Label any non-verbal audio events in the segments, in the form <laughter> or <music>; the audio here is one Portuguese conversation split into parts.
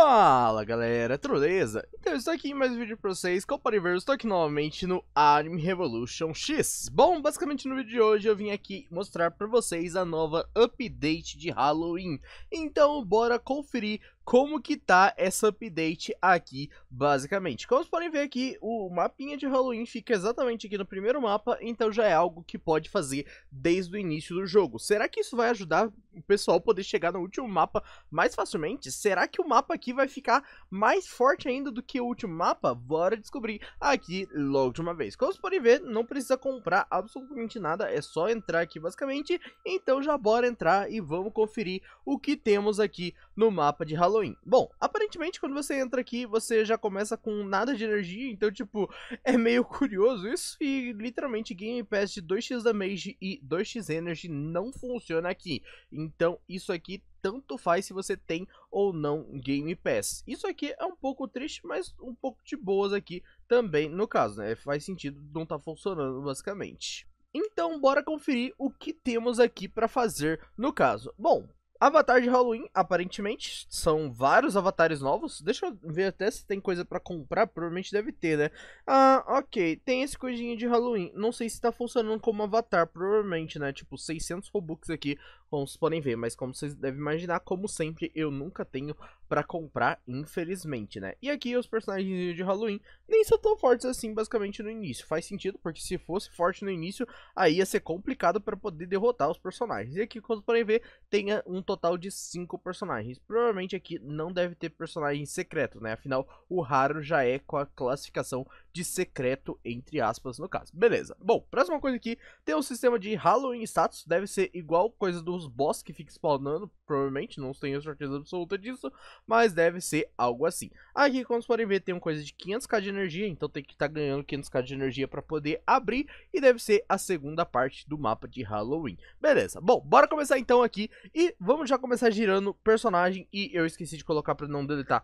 Fala galera, troleza! Então eu estou aqui em mais um vídeo para vocês, como podem ver eu estou aqui novamente no Anime Revolution X Bom, basicamente no vídeo de hoje eu vim aqui mostrar para vocês a nova update de Halloween Então bora conferir como que tá essa update aqui, basicamente. Como vocês podem ver aqui, o mapinha de Halloween fica exatamente aqui no primeiro mapa, então já é algo que pode fazer desde o início do jogo. Será que isso vai ajudar o pessoal a poder chegar no último mapa mais facilmente? Será que o mapa aqui vai ficar mais forte ainda do que o último mapa? Bora descobrir aqui logo de uma vez. Como vocês podem ver, não precisa comprar absolutamente nada, é só entrar aqui basicamente, então já bora entrar e vamos conferir o que temos aqui no mapa de Halloween. Bom, aparentemente quando você entra aqui, você já começa com nada de energia, então tipo, <laughs> é meio curioso isso e literalmente Game Pass de 2x Damage e 2x Energy não funciona aqui. Então isso aqui tanto faz se você tem ou não Game Pass. Isso aqui é um pouco triste, mas um pouco de boas aqui também no caso, né? Faz sentido não tá funcionando basicamente. Então, bora conferir o que temos aqui para fazer no caso. Bom, Avatar de Halloween, aparentemente, são vários avatares novos. Deixa eu ver até se tem coisa para comprar, provavelmente deve ter, né? Ah, ok, tem esse coisinho de Halloween. Não sei se tá funcionando como avatar, provavelmente, né? Tipo, 600 Robux aqui como vocês podem ver, mas como vocês devem imaginar, como sempre, eu nunca tenho para comprar, infelizmente, né? E aqui os personagens de Halloween nem são tão fortes assim, basicamente, no início. Faz sentido, porque se fosse forte no início, aí ia ser complicado para poder derrotar os personagens. E aqui, como vocês podem ver, tem um total de 5 personagens. Provavelmente aqui não deve ter personagem secreto, né? Afinal, o raro já é com a classificação de secreto, entre aspas, no caso. Beleza. Bom, próxima coisa aqui, tem um sistema de Halloween status, deve ser igual coisa dos boss que fica spawnando, provavelmente, não tenho certeza absoluta disso, mas deve ser algo assim. Aqui, como vocês podem ver, tem uma coisa de 500k de energia, então tem que estar tá ganhando 500k de energia para poder abrir, e deve ser a segunda parte do mapa de Halloween. Beleza. Bom, bora começar então aqui, e vamos já começar girando personagem, e eu esqueci de colocar para não deletar.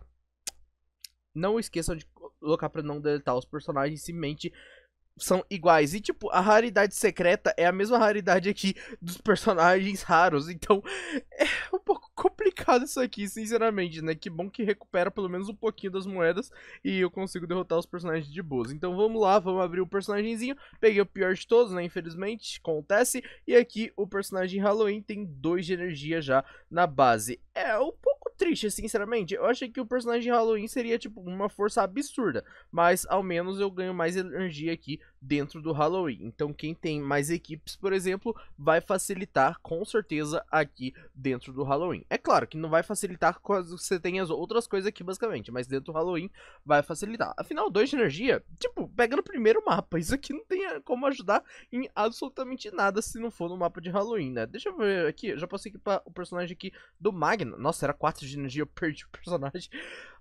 Não esqueçam de colocar para não deletar. Os personagens simplesmente são iguais. E, tipo, a raridade secreta é a mesma raridade aqui dos personagens raros. Então, <laughs> é um pouco complicado isso aqui, sinceramente, né? Que bom que recupera pelo menos um pouquinho das moedas e eu consigo derrotar os personagens de boas. Então, vamos lá, vamos abrir o personagemzinho. Peguei o pior de todos, né? Infelizmente, acontece. E aqui, o personagem Halloween tem dois de energia já na base. É um pouco triste, sinceramente. Eu achei que o personagem de Halloween seria, tipo, uma força absurda. Mas ao menos eu ganho mais energia aqui dentro do Halloween. Então, quem tem mais equipes, por exemplo, vai facilitar com certeza aqui dentro do Halloween. É claro que não vai facilitar quando você tem as outras coisas aqui, basicamente, mas dentro do Halloween vai facilitar. Afinal, 2 de energia, tipo, pega no primeiro mapa. Isso aqui não tem eh, como ajudar em absolutamente nada se não for no mapa de Halloween, né? Deixa eu ver aqui, já passei equipar para o personagem aqui do Magna. Nossa, era 4 de energia, eu perdi o personagem.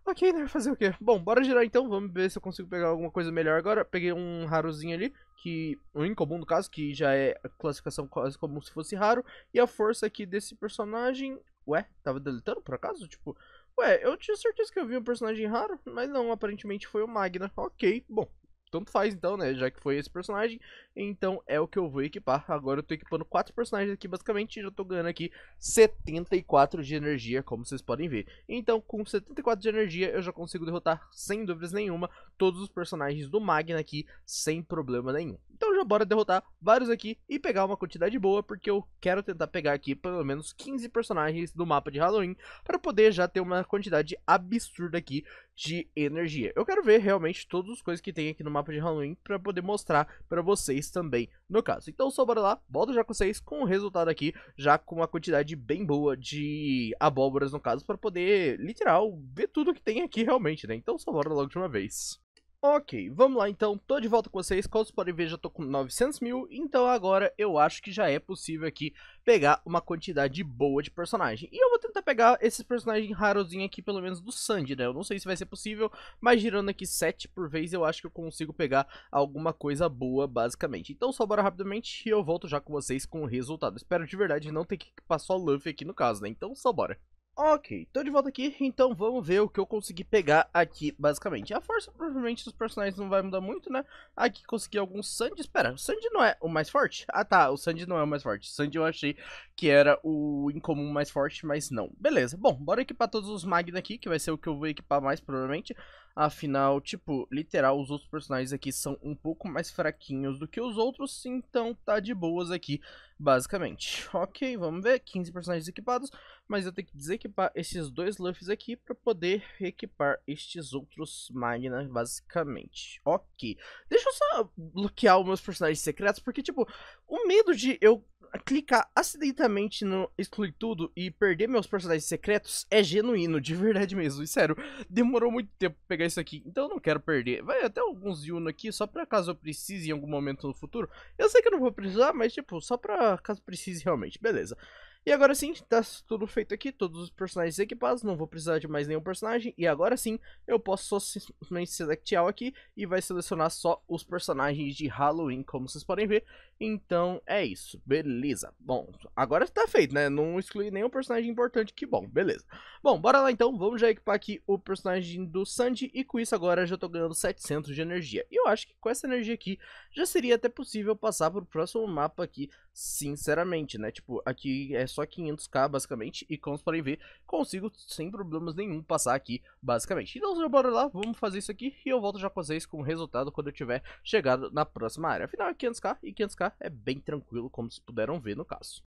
Ok, né? Fazer o quê? Bom, bora girar então. Vamos ver se eu consigo pegar alguma coisa melhor agora. Peguei um rarozinho ali, que. Um incomum no caso, que já é classificação quase como se fosse raro. E a força aqui desse personagem. Ué, tava deletando por acaso? Tipo. Ué, eu tinha certeza que eu vi um personagem raro, mas não, aparentemente foi o Magna. Ok, bom, tanto faz então, né? Já que foi esse personagem. Então é o que eu vou equipar. Agora eu tô equipando quatro personagens aqui basicamente e já tô ganhando aqui 74 de energia, como vocês podem ver. Então com 74 de energia eu já consigo derrotar sem dúvidas nenhuma todos os personagens do Magna aqui sem problema nenhum. Então já bora derrotar vários aqui e pegar uma quantidade boa, porque eu quero tentar pegar aqui pelo menos 15 personagens do mapa de Halloween para poder já ter uma quantidade absurda aqui de energia. Eu quero ver realmente todas as coisas que tem aqui no mapa de Halloween para poder mostrar para vocês vocês também no caso. Então só bora lá, volto já com vocês com o resultado aqui, já com uma quantidade bem boa de abóboras no caso, para poder, literal, ver tudo que tem aqui realmente, né? Então só bora logo de uma vez. Ok, vamos lá então, tô de volta com vocês, como vocês podem ver já tô com 900 mil, então agora eu acho que já é possível aqui pegar uma quantidade boa de personagem. E eu vou tentar pegar esses personagens rarozinhos aqui, pelo menos do Sandy, né, eu não sei se vai ser possível, mas girando aqui 7 por vez eu acho que eu consigo pegar alguma coisa boa basicamente. Então só bora rapidamente e eu volto já com vocês com o resultado, espero de verdade não ter que passar o Luffy aqui no caso, né, então só bora. Ok, tô de volta aqui, então vamos ver o que eu consegui pegar aqui, basicamente. A força, provavelmente, dos personagens não vai mudar muito, né? Aqui consegui alguns Sandy, espera, o Sandy não é o mais forte? Ah tá, o Sandy não é o mais forte, o Sandy eu achei que era o incomum mais forte, mas não. Beleza, bom, bora equipar todos os Magna aqui, que vai ser o que eu vou equipar mais, provavelmente. Afinal, tipo, literal, os outros personagens aqui são um pouco mais fraquinhos do que os outros, então tá de boas aqui, basicamente. Ok, vamos ver, 15 personagens equipados, mas eu tenho que desequipar esses dois Luffys aqui pra poder equipar estes outros Magna, basicamente. Ok, deixa eu só bloquear os meus personagens secretos, porque, tipo, o medo de eu clicar acidentalmente no excluir tudo e perder meus personagens secretos é genuíno, de verdade mesmo. E sério, demorou muito tempo pra pegar isso aqui, então eu não quero perder. Vai até alguns Yuno aqui, só pra caso eu precise em algum momento no futuro. Eu sei que eu não vou precisar, mas tipo, só pra caso precise realmente, beleza. E agora sim, tá tudo feito aqui, todos os personagens equipados, não vou precisar de mais nenhum personagem. E agora sim, eu posso simplesmente select all aqui e vai selecionar só os personagens de Halloween, como vocês podem ver. Então é isso, beleza. Bom, agora está feito, né? Não excluí nenhum personagem importante, que bom, beleza. Bom, bora lá então, vamos já equipar aqui o personagem do Sandy e com isso agora já estou ganhando 700 de energia. E eu acho que com essa energia aqui já seria até possível passar para o próximo mapa aqui, sinceramente, né? Tipo, aqui é só 500k basicamente e como vocês podem ver, consigo sem problemas nenhum passar aqui basicamente. Então bora lá, vamos fazer isso aqui e eu volto já com vocês com o resultado quando eu tiver chegado na próxima área. Afinal é 500k e 500k é bem tranquilo, como vocês puderam ver no caso.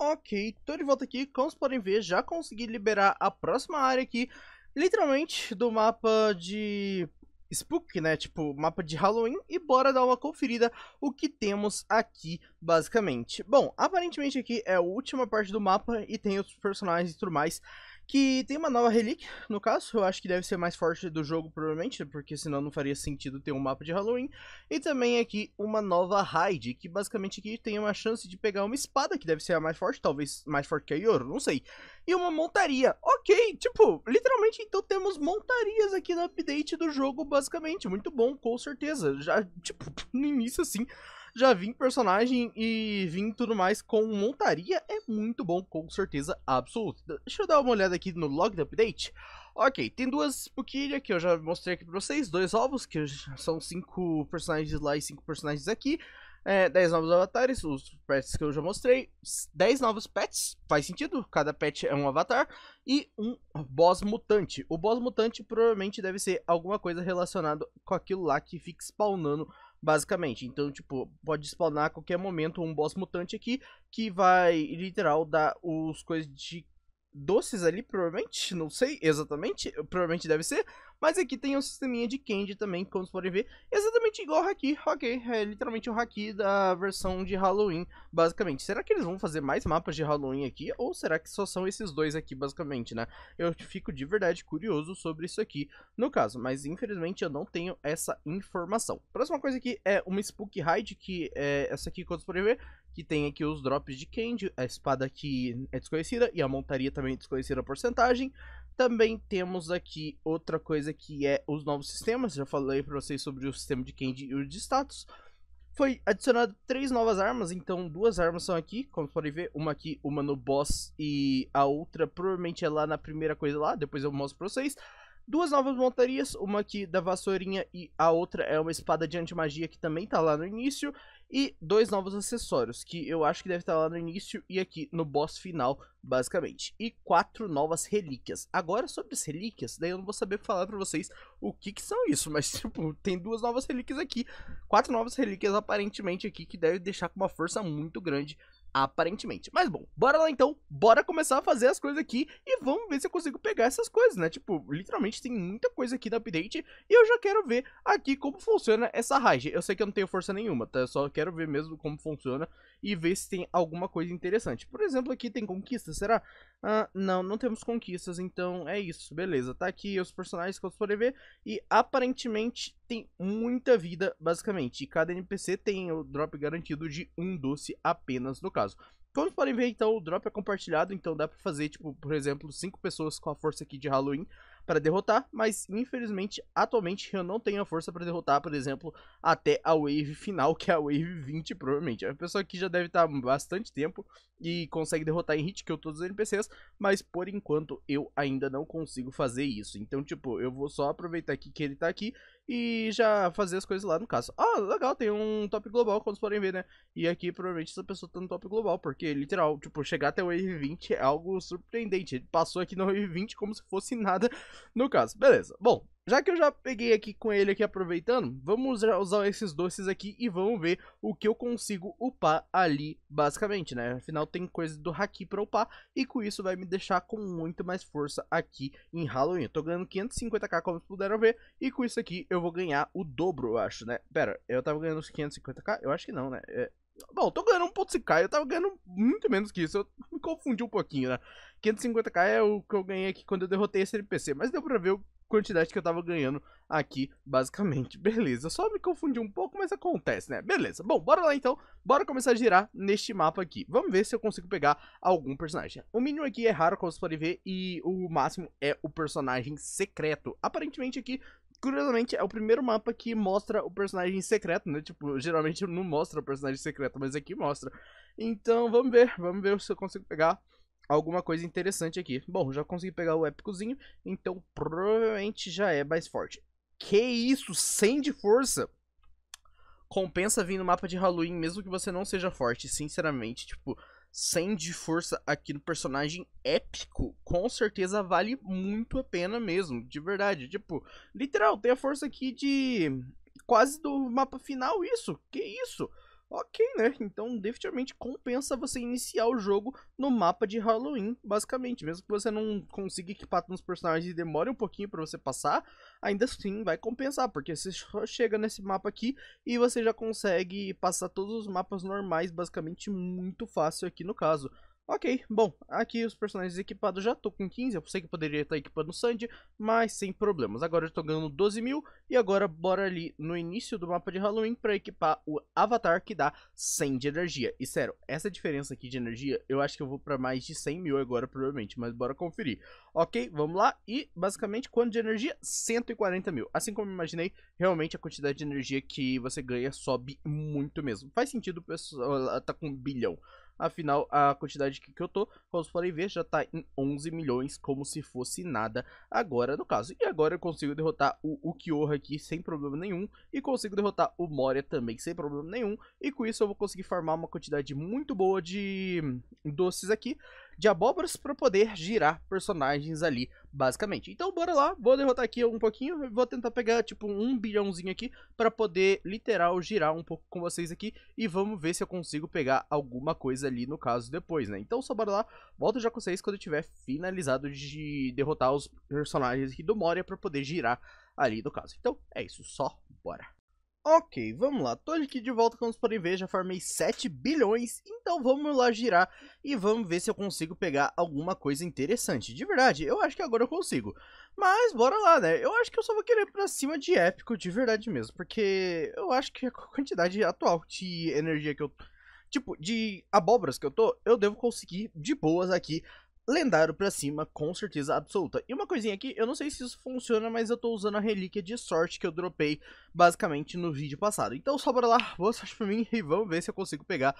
Ok, tô de volta aqui, como vocês podem ver, já consegui liberar a próxima área aqui, literalmente do mapa de Spook, né? Tipo, mapa de Halloween. E bora dar uma conferida o que temos aqui, basicamente. Bom, aparentemente aqui é a última parte do mapa e tem outros personagens e tudo mais. Que tem uma nova relíquia, no caso, eu acho que deve ser mais forte do jogo, provavelmente, porque senão não faria sentido ter um mapa de Halloween. E também aqui uma nova raid, que basicamente aqui tem uma chance de pegar uma espada, que deve ser a mais forte, talvez mais forte que a Yoro, não sei. E uma montaria, ok, tipo, literalmente então temos montarias aqui no update do jogo, basicamente, muito bom, com certeza. Já, tipo, <laughs> no início assim, já vim personagem e vim tudo mais com montaria, é muito bom, com certeza absoluta. Deixa eu dar uma olhada aqui no log do update. Ok, tem duas puquilhas que eu já mostrei aqui pra vocês, dois ovos, que são cinco personagens lá e cinco personagens aqui. É, 10 novos avatares, os pets que eu já mostrei. 10 novos pets, faz sentido, cada pet é um avatar. E um boss mutante. O boss mutante provavelmente deve ser alguma coisa relacionada com aquilo lá que fica spawnando basicamente. Então, tipo, pode spawnar a qualquer momento um boss mutante aqui, que vai, literal, dar os coisas de doces ali, provavelmente, não sei exatamente, provavelmente deve ser, mas aqui tem um sisteminha de Candy também, como vocês podem ver, exatamente igual o Haki, ok, é literalmente o Haki da versão de Halloween, basicamente. Será que eles vão fazer mais mapas de Halloween aqui, ou será que só são esses dois aqui, basicamente, né? Eu fico de verdade curioso sobre isso aqui, no caso, mas infelizmente eu não tenho essa informação. Próxima coisa aqui é uma Spook Hide, que é essa aqui, como vocês podem ver, que tem aqui os drops de Candy, a espada que é desconhecida e a montaria também é desconhecida a porcentagem. Também temos aqui outra coisa que é os novos sistemas. Já falei para vocês sobre o sistema de Candy e o de status. Foi adicionado três novas armas, então duas armas são aqui, como podem ver, uma aqui, uma no boss e a outra provavelmente é lá na primeira coisa lá, depois eu mostro pra vocês. Duas novas montarias, uma aqui da vassourinha e a outra é uma espada de antimagia que também tá lá no início. E dois novos acessórios, que eu acho que deve estar lá no início e aqui no boss final, basicamente. E quatro novas relíquias. Agora, sobre as relíquias, daí eu não vou saber falar pra vocês o que que são isso, <laughs> mas, tipo, tem duas novas relíquias aqui. Quatro novas relíquias, aparentemente, aqui, que deve deixar com uma força muito grande aparentemente. Mas bom, bora lá então, bora começar a fazer as coisas aqui e vamos ver se eu consigo pegar essas coisas, né? Tipo, literalmente tem muita coisa aqui da update e eu já quero ver aqui como funciona essa raid. Eu sei que eu não tenho força nenhuma, tá? Eu só quero ver mesmo como funciona e ver se tem alguma coisa interessante. Por exemplo, aqui tem conquistas, será? Ah, não, não temos conquistas, então é isso, beleza. Tá aqui os personagens que vocês podem ver e aparentemente tem muita vida, basicamente. E cada NPC tem o drop garantido de um doce apenas, no caso. Como vocês podem ver, então, o drop é compartilhado, então dá pra fazer, tipo, por exemplo, 5 pessoas com a força aqui de Halloween para derrotar, mas infelizmente atualmente eu não tenho a força para derrotar, por exemplo, até a wave final, <laughs> que é a wave 20 provavelmente. É a pessoa que já deve estar tá bastante tempo e consegue derrotar em hit kill todos os NPCs, mas por enquanto eu ainda não consigo fazer isso. Então, tipo, eu vou só aproveitar aqui que ele tá aqui e já fazer as coisas lá no caso. Ah, legal, tem um top global, como vocês podem ver, né? E aqui provavelmente essa pessoa tá no top global, porque literal, tipo, chegar até o Wave 20 é algo surpreendente. Ele passou aqui no Wave 20 como se fosse nada no caso. Beleza, bom, já que eu já peguei aqui com ele aqui aproveitando, vamos usar esses doces aqui e vamos ver o que eu consigo upar ali basicamente, né? Afinal tem coisa do Haki pra upar e com isso vai me deixar com muito mais força aqui em Halloween. Eu tô ganhando 550k como vocês puderam ver e com isso aqui eu vou ganhar o dobro, eu acho, né? Pera, eu tava ganhando 550k? Eu acho que não, né? É, Bom, tô ganhando 1.5k, eu tava ganhando muito menos que isso. Eu <laughs> me confundi um pouquinho, né? 550k é o que eu ganhei aqui quando eu derrotei esse NPC, mas deu pra ver a quantidade que eu tava ganhando aqui, basicamente. <laughs> Beleza, só me confundi um pouco, mas acontece, né? Beleza, bom, bora lá então, bora começar a girar neste mapa aqui. Vamos ver se eu consigo pegar algum personagem. O mínimo aqui é raro, como vocês podem ver, e o máximo é o personagem secreto. Aparentemente aqui curiosamente, é o primeiro mapa que mostra o personagem secreto, né? Tipo, geralmente não mostra o personagem secreto, mas aqui é mostra. Então, vamos ver, vamos ver se eu consigo pegar alguma coisa interessante aqui. Bom, já consegui pegar o épicozinho, então provavelmente já é mais forte. Que isso, 100 de força? Compensa vir no mapa de Halloween, mesmo que você não seja forte, sinceramente, tipo... 100 de força aqui no personagem épico, com certeza vale muito a pena mesmo, de verdade. Tipo, literal, tem a força aqui de quase do mapa final isso. Que isso? Ok, né? Então, definitivamente compensa você iniciar o jogo no mapa de Halloween, basicamente. Mesmo que você não consiga equipar todos os personagens e demore um pouquinho para você passar, ainda assim vai compensar, porque você só chega nesse mapa aqui e você já consegue passar todos os mapas normais, basicamente, muito fácil aqui no caso. Ok, bom, aqui os personagens equipados já tô com 15, eu sei que poderia estar equipando o Sandy, mas sem problemas. Agora eu tô ganhando 12 mil e agora bora ali no início do mapa de Halloween para equipar o Avatar que dá 100 de energia. E sério, essa diferença aqui de energia eu acho que eu vou para mais de 100 mil agora provavelmente, mas bora conferir. Ok, vamos lá e basicamente quanto de energia? 140 mil. Assim como eu imaginei, realmente a quantidade de energia que você ganha sobe muito mesmo. Faz sentido o pessoal tá com um bilhão. Afinal, a quantidade que eu tô, como vocês podem ver, já tá em 11 milhões, como se fosse nada agora no caso. E agora eu consigo derrotar o Ukiyoha aqui sem problema nenhum, e consigo derrotar o Moria também sem problema nenhum, e com isso eu vou conseguir farmar uma quantidade muito boa de doces aqui, de abóboras para poder girar personagens ali basicamente. Então bora lá, vou derrotar aqui um pouquinho, vou tentar pegar tipo um bilhãozinho aqui para poder literal girar um pouco com vocês aqui e vamos ver se eu consigo pegar alguma coisa ali no caso depois, né? Então só bora lá, volto já com vocês quando eu tiver finalizado de derrotar os personagens aqui do Moria para poder girar ali no caso. Então é isso, só bora. Ok, vamos lá, tô aqui de volta como vocês podem ver, já farmei 7 bilhões, então vamos lá girar e vamos ver se eu consigo pegar alguma coisa interessante. De verdade, eu acho que agora eu consigo, mas bora lá, né? Eu acho que eu só vou querer pra cima de épico, de verdade mesmo, porque eu acho que a <laughs> quantidade atual de energia que eu... Tipo, de abóboras que eu tô, eu devo conseguir de boas aqui lendário pra cima, com certeza absoluta. E uma coisinha aqui, eu não sei se isso funciona, mas eu tô usando a relíquia de sorte que eu dropei basicamente no vídeo passado. Então só bora lá, boa sorte pra mim <laughs> e vamos ver se eu consigo pegar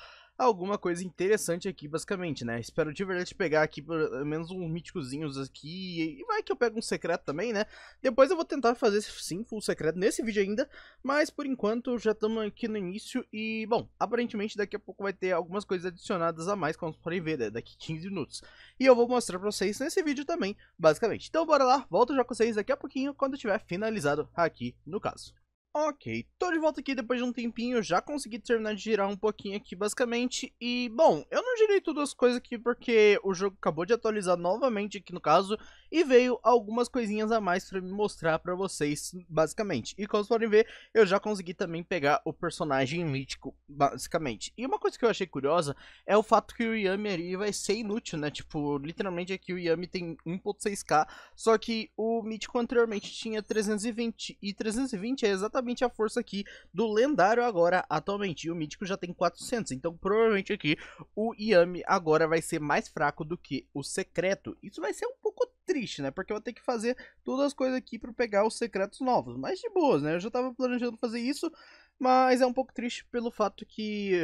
alguma coisa interessante aqui, basicamente, né? Espero de verdade pegar aqui pelo eh, menos uns míticozinhos aqui. E vai que eu pego um secreto também, né? Depois eu vou tentar fazer, sim, full secreto nesse vídeo ainda. Mas por enquanto já estamos aqui no início. E, bom, aparentemente daqui a pouco vai ter algumas coisas adicionadas a mais, como vocês podem ver, né? daqui 15 minutos. E eu vou mostrar pra vocês nesse vídeo também, basicamente. Então bora lá, volto já com vocês daqui a pouquinho, quando tiver finalizado aqui no caso. Ok, tô de volta aqui depois de um tempinho, já consegui terminar de girar um pouquinho aqui basicamente E, bom, eu não girei todas as coisas aqui porque o jogo acabou de atualizar novamente aqui no caso E veio algumas coisinhas a mais pra me mostrar pra vocês basicamente E como vocês podem ver, eu já consegui também pegar o personagem mítico basicamente E uma coisa que eu achei curiosa é o fato que o Yami ali vai ser inútil, né Tipo, literalmente aqui o Yami tem 1.6k Só que o mítico anteriormente tinha 320 e 320 é exatamente exatamente a força aqui do lendário agora, atualmente. o mítico já tem 400, então provavelmente aqui o Yami agora vai ser mais fraco do que o secreto. Isso vai ser um pouco triste, né? Porque eu vou ter que fazer todas as coisas aqui para pegar os secretos novos. Mas de boas, né? Eu já tava planejando fazer isso, mas é um pouco triste pelo fato que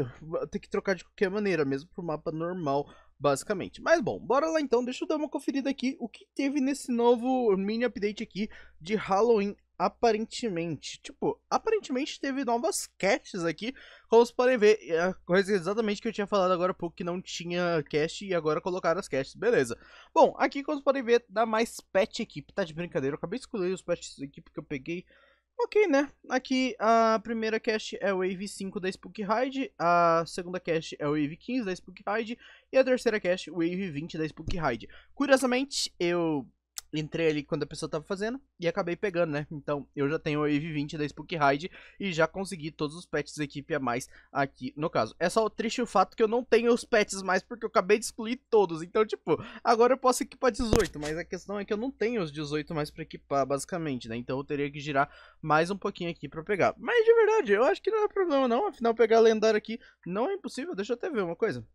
ter que trocar de qualquer maneira, mesmo pro mapa normal basicamente. Mas bom, bora lá então, deixa eu dar uma conferida aqui o que teve nesse novo mini update aqui de Halloween aparentemente. Tipo, aparentemente teve novas caches aqui, como vocês podem ver. É a coisa exatamente que eu tinha falado agora há pouco, que não tinha cache e agora colocaram as caches beleza. Bom, aqui como vocês podem ver, dá mais pet equipe, tá de brincadeira. Eu acabei de escolher os pets equipe que eu peguei. Ok, né? Aqui a primeira cache é o Wave 5 da Spook Ride, a segunda cache é o Wave 15 da Spook Ride e a terceira cache o Wave 20 da Spook Ride. Curiosamente, eu entrei ali quando a pessoa tava fazendo e acabei pegando, né? Então eu já tenho o Wave 20 da Spook Ride e já consegui todos os pets da equipe a mais aqui no caso. É só o triste o fato que eu não tenho os pets mais porque eu acabei de excluir todos. Então, tipo, agora eu posso equipar 18, mas a questão é que eu não tenho os 18 mais pra equipar, basicamente, né? Então eu teria que girar mais um pouquinho aqui pra pegar. Mas de verdade, eu acho que não é problema não, afinal pegar lendário aqui não é impossível. Deixa eu até ver uma coisa.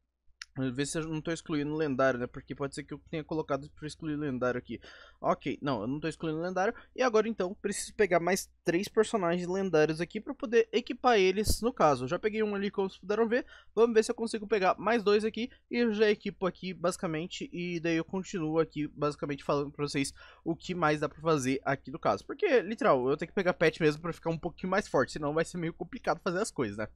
Ver se eu não estou excluindo lendário, né? Porque pode ser que eu tenha colocado para excluir lendário aqui. Ok, não, eu não estou excluindo lendário. E agora então, preciso pegar mais três personagens lendários aqui para poder equipar eles no caso. já peguei um ali, como vocês puderam ver. Vamos ver se eu consigo pegar mais dois aqui. E eu já equipo aqui, basicamente. E daí eu continuo aqui, basicamente, falando para vocês o que mais dá para fazer aqui no caso. Porque, literal, eu tenho que pegar pet mesmo para ficar um pouquinho mais forte. Senão vai ser meio complicado fazer as coisas, né?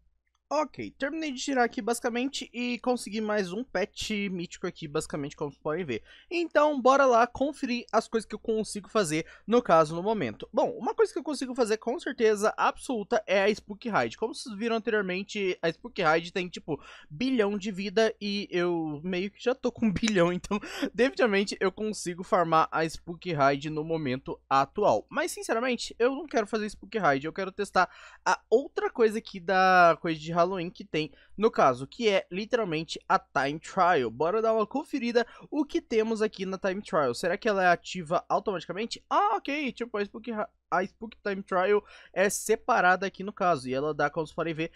Ok, terminei de tirar aqui basicamente e consegui mais um pet mítico aqui basicamente como vocês podem ver. Então bora lá conferir as coisas que eu consigo fazer no caso no momento. Bom, uma coisa que eu consigo fazer com certeza absoluta é a Spook Ride. Como vocês viram anteriormente, a Spook Ride tem tipo bilhão de vida e eu meio que já tô com um <laughs> bilhão, então definitivamente eu consigo farmar a Spook Ride no momento atual. Mas sinceramente, eu não quero fazer Spook Ride, eu quero testar a outra coisa aqui da coisa de Halloween que tem no caso, que é literalmente a Time Trial. Bora dar uma conferida o que temos aqui na Time Trial. Será que ela é ativa automaticamente? Ah, ok, tipo a Spook, a Spook Time Trial é separada aqui no caso, e ela dá, como vocês podem ver,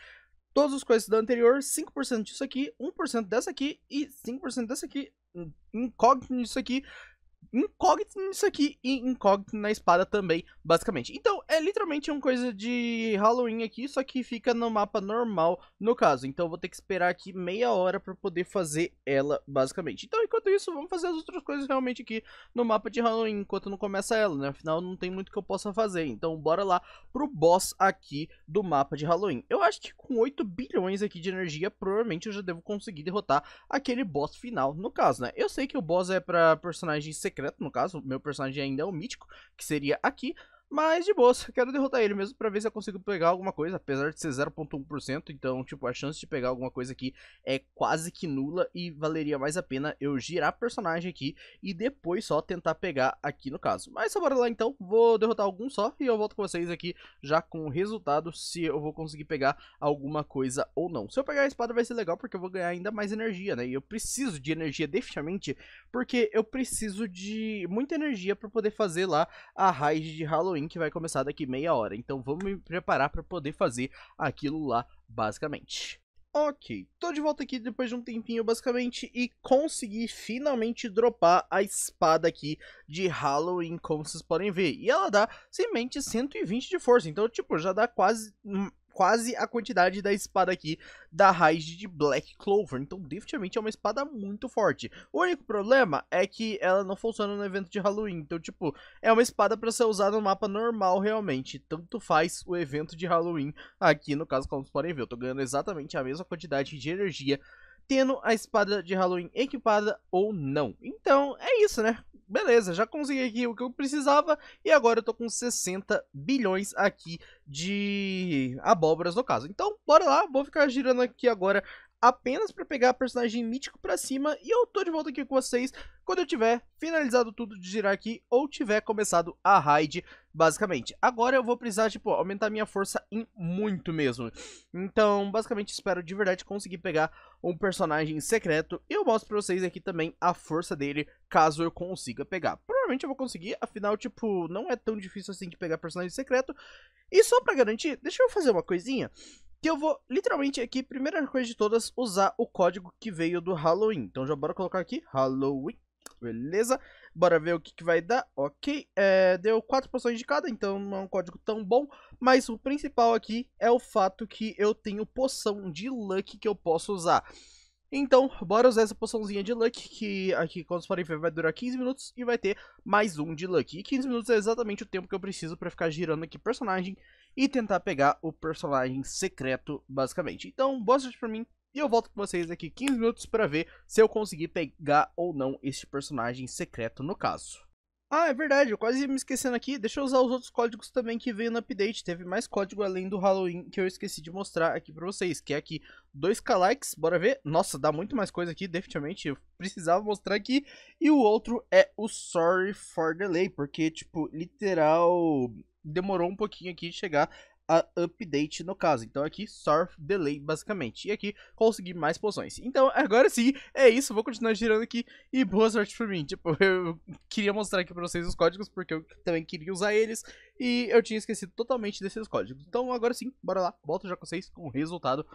todos os coisas da anterior, 5% disso aqui, 1% dessa aqui e 5% dessa aqui, incógnito disso aqui, incógnito nisso aqui e incógnito na espada também, basicamente. Então, é literalmente uma coisa de Halloween aqui, só que fica no mapa normal, no caso. Então, eu vou ter que esperar aqui meia hora para poder fazer ela, basicamente. Então, enquanto isso, vamos fazer as outras coisas realmente aqui no mapa de Halloween, enquanto não começa ela, né? Afinal, não tem muito que eu possa fazer. Então, bora lá pro boss aqui do mapa de Halloween. Eu acho que com 8 bilhões aqui de energia, provavelmente eu já devo conseguir derrotar aquele boss final, no caso, né? Eu sei que o boss é para personagens secreto, no caso, meu personagem ainda é o mítico, que seria aqui. Mas de boa, <laughs> só quero derrotar ele mesmo pra ver se eu consigo pegar alguma coisa, apesar de ser 0.1%, então, tipo, a chance de pegar alguma coisa aqui é quase que nula e valeria mais a pena eu girar personagem aqui e depois só tentar pegar aqui no caso. Mas só bora lá então, vou derrotar algum só e eu volto com vocês aqui já com o resultado, se eu vou conseguir pegar alguma coisa ou não. Se eu pegar a espada vai ser legal porque eu vou ganhar ainda mais energia, né, e eu preciso de energia definitivamente porque eu preciso de muita energia pra poder fazer lá a raid de Halloween. Halloween que vai começar daqui meia hora. Então vamos me preparar para poder fazer aquilo lá, basicamente. Ok, tô de volta aqui depois de um tempinho basicamente e consegui finalmente dropar a espada aqui de Halloween, como vocês podem ver. E ela dá e 120 de força, então tipo, já dá quase hum, quase a quantidade da espada aqui da raiz de Black Clover. Então, definitivamente é uma espada muito forte. O único problema é que ela não funciona no evento de Halloween. Então, tipo, é uma espada para ser usada no mapa normal, realmente. Tanto faz o evento de Halloween aqui, no caso, como vocês podem ver. Eu tô ganhando exatamente a mesma quantidade de energia tendo a espada de Halloween equipada ou não. Então, é isso, né? Beleza, já consegui aqui o que eu precisava e agora eu tô com 60 bilhões aqui de abóboras no caso. Então, bora lá, vou ficar girando aqui agora apenas para pegar a personagem mítico para cima e eu tô de volta aqui com vocês quando eu tiver finalizado tudo de girar aqui ou tiver começado a raid, basicamente. Agora eu vou precisar, tipo, aumentar minha força em muito mesmo. Então, basicamente, espero de verdade conseguir pegar um personagem secreto e eu mostro para vocês aqui também a força dele, caso eu consiga pegar. Provavelmente eu vou conseguir, afinal, tipo, não é tão difícil assim de pegar personagem secreto. E só para garantir, deixa eu fazer uma coisinha que eu vou, literalmente aqui, primeira coisa de todas, usar o código que veio do Halloween. Então já bora colocar aqui, Halloween, beleza? Bora ver o que, que vai dar, ok? É, deu 4 poções de cada, então não é um código tão bom, mas o principal aqui é o fato que eu tenho poção de Luck que eu posso usar. Então, bora usar essa poçãozinha de Luck, que aqui, quando vocês forem ver, vai durar 15 minutos e vai ter mais um de Luck. E 15 minutos é exatamente o tempo que eu preciso pra ficar girando aqui personagem e tentar pegar o personagem secreto, basicamente. Então, boa sorte pra mim e eu volto com vocês daqui 15 minutos para ver se eu consegui pegar ou não este personagem secreto no caso. Ah, é verdade, eu quase ia me esquecendo aqui. Deixa eu usar os outros códigos também que veio no update. Teve mais código além do Halloween que eu esqueci de mostrar aqui pra vocês, que é aqui 2k likes, bora ver. Nossa, dá muito mais coisa aqui, definitivamente. Eu precisava mostrar aqui. E o outro é o Sorry for Delay, porque, tipo, literal demorou um pouquinho aqui de chegar a update no caso. Então aqui surf delay basicamente. E aqui consegui mais poções. Então agora sim, é isso. Vou continuar girando aqui e boa sorte pra mim. Tipo, <laughs> eu queria mostrar aqui pra vocês os códigos porque eu também queria usar eles e eu tinha esquecido totalmente desses códigos. Então agora sim, bora lá. Volto já com vocês com o resultado.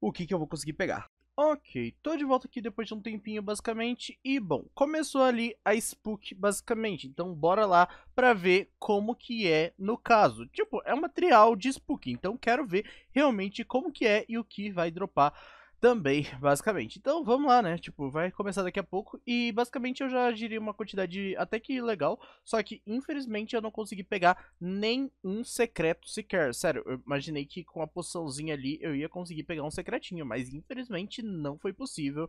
O que que eu vou conseguir pegar. Ok, tô de volta aqui depois de um tempinho, basicamente, e bom, começou ali a Spook, basicamente, então bora lá pra ver como que é no caso. Tipo, é uma trial de Spook, então quero ver realmente como que é e o que vai dropar também, <laughs> basicamente. Então vamos lá, né? Tipo, vai começar daqui a pouco e basicamente eu já girei uma quantidade até que legal, só que infelizmente eu não consegui pegar nenhum secreto sequer. Sério, eu imaginei que com a poçãozinha ali eu ia conseguir pegar um secretinho, mas infelizmente não foi possível.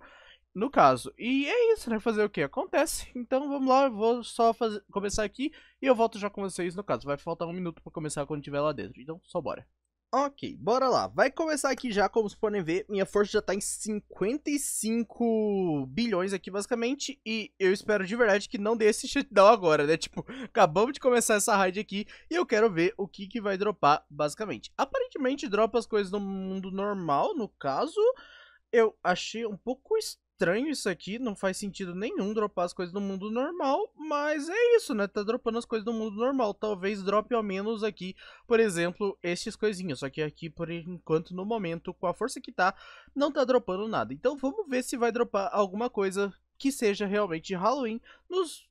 No caso, e é isso, né? Fazer o que? Acontece. Então vamos lá, eu vou só fazer, começar aqui e eu volto já com vocês no caso. Vai faltar um minuto para começar quando tiver lá dentro. Então só bora. Ok, bora lá. Vai começar aqui já, como vocês podem ver, minha força já tá em 55 bilhões aqui, basicamente, e eu espero de verdade que não dê esse shutdown agora, né? Tipo, acabamos de começar essa raid aqui e eu quero ver o que que vai dropar, basicamente. Aparentemente dropa as coisas no mundo normal, no caso, eu achei um pouco estranho estranho isso aqui, não faz sentido nenhum dropar as coisas do mundo normal, mas é isso, né? Tá dropando as coisas do mundo normal. Talvez drope ao menos aqui, por exemplo, estes coisinhos. Só que aqui, por enquanto, no momento, com a força que tá, não tá dropando nada. Então vamos ver se vai dropar alguma coisa que seja realmente Halloween nos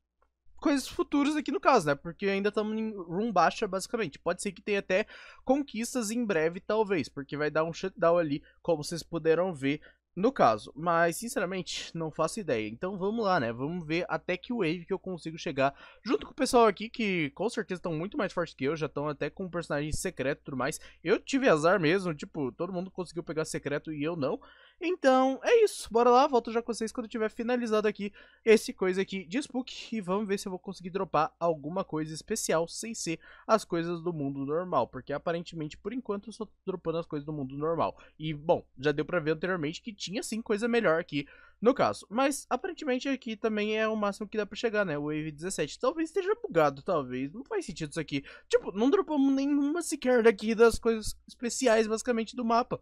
coisas futuras aqui no caso, né? Porque ainda estamos em room baixa, basicamente. Pode ser que tenha até conquistas em breve, talvez, porque vai dar um shutdown ali, como vocês puderam ver no caso. Mas, sinceramente, não faço ideia. Então vamos lá, né? Vamos ver até que wave que eu consigo chegar. Junto com o pessoal aqui, que com certeza estão muito mais fortes que eu. Já estão até com personagens personagem secreto e tudo mais. Eu tive azar mesmo, tipo, todo mundo conseguiu pegar secreto e eu não. Então, é isso. Bora lá, volto já com vocês quando tiver finalizado aqui esse coisa aqui de Spook. E vamos ver se eu vou conseguir dropar alguma coisa especial sem ser as coisas do mundo normal. Porque aparentemente, por enquanto, eu só tô dropando as coisas do mundo normal. E, bom, já deu pra ver anteriormente que tinha sim coisa melhor aqui no caso. Mas, aparentemente, aqui também é o máximo que dá pra chegar, né? O Wave 17. Talvez esteja bugado, talvez. Não faz sentido isso aqui. Tipo, não dropamos nenhuma sequer daqui das coisas especiais, basicamente, do mapa.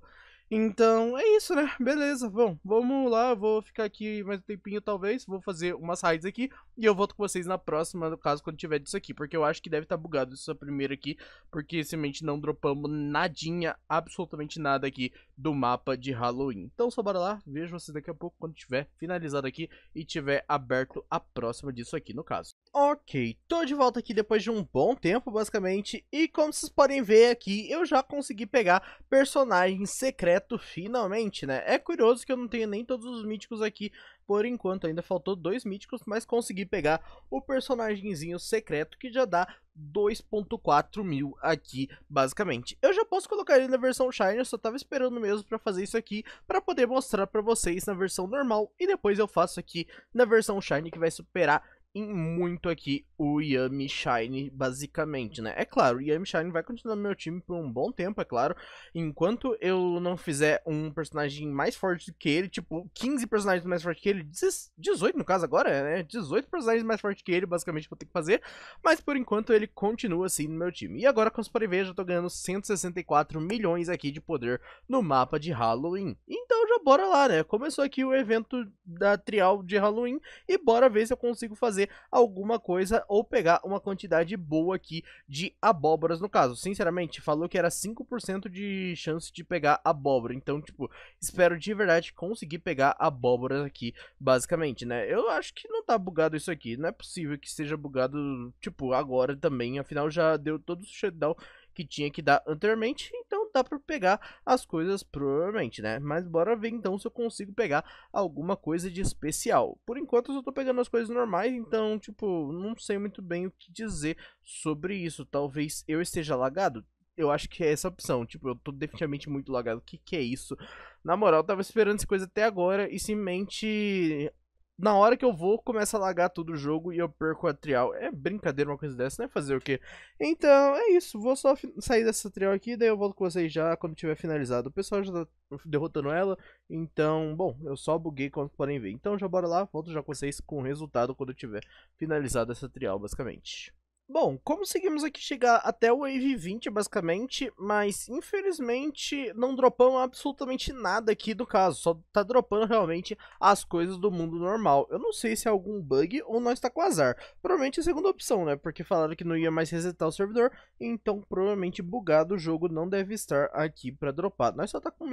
Então é isso, né? Beleza, bom, vamos lá, vou ficar aqui mais um tempinho talvez, vou fazer umas raids aqui e eu volto com vocês na próxima, no caso, quando tiver disso aqui, porque eu acho que deve estar tá bugado essa primeira aqui, porque simplesmente não dropamos nadinha, absolutamente nada aqui do mapa de Halloween. Então só bora lá, vejo vocês daqui a pouco quando tiver finalizado aqui e tiver aberto a próxima disso aqui no caso. Ok, tô de volta aqui depois de um bom tempo basicamente e como vocês podem ver aqui, eu já consegui pegar personagens secretos completo finalmente, né? É curioso que eu não tenho nem todos os míticos aqui por enquanto. Ainda faltou dois míticos, mas consegui pegar o personagemzinho secreto que já dá 2.4 mil aqui, basicamente. Eu já posso colocar ele na versão Shiny, eu só tava esperando mesmo pra fazer isso aqui, pra poder mostrar pra vocês na versão normal, e depois eu faço aqui na versão Shiny, que vai superar em muito aqui o Yami Shine, basicamente, né? É claro, o Yami Shine vai continuar no meu time por um bom tempo, é claro. Enquanto eu não fizer um personagem mais forte que ele, tipo, 15 personagens mais fortes que ele, 18 no caso agora, né? 18 personagens mais fortes que ele, basicamente, vou ter que fazer. Mas por enquanto ele continua assim no meu time. E agora, como vocês podem ver, eu já tô ganhando 164 milhões aqui de poder no mapa de Halloween. Então já bora lá, né? Começou aqui o evento da trial de Halloween e bora ver se eu consigo fazer fazer alguma coisa ou pegar uma quantidade boa aqui de abóboras no caso. Sinceramente, falou que era 5% de chance de pegar abóbora. Então, tipo, espero de verdade conseguir pegar abóboras aqui, basicamente, né? Eu acho que não tá bugado isso aqui. Não é possível que seja bugado, tipo, agora também. Afinal, já deu todo o shutdown que tinha que dar anteriormente, então dá para pegar as coisas provavelmente, né? Mas bora ver então se eu consigo pegar alguma coisa de especial. Por enquanto eu só tô pegando as coisas normais, então, tipo, não sei muito bem o que dizer sobre isso. Talvez eu esteja lagado? eu acho que é essa opção. Tipo, eu tô definitivamente muito lagado. O que, que é isso? Na moral, tava esperando essa coisa até agora e simplesmente na hora que eu vou, começa a lagar todo o jogo e eu perco a trial. É brincadeira uma coisa dessa, né? Fazer o quê? Então, é isso. Vou só sair dessa trial aqui, daí eu volto com vocês já quando tiver finalizado. O pessoal já tá derrotando ela, então, bom, eu só buguei como podem ver. Então já bora lá, volto já com vocês com o resultado quando eu tiver finalizado essa trial, basicamente. Bom, conseguimos aqui chegar até o Wave 20, basicamente, mas infelizmente não dropamos absolutamente nada aqui do caso, só tá dropando realmente as coisas do mundo normal. Eu não sei se é algum bug ou nós tá com azar. Provavelmente é a segunda opção, né, porque falaram que não ia mais resetar o servidor, então provavelmente bugado o jogo não deve estar aqui pra dropar. Nós só tá com,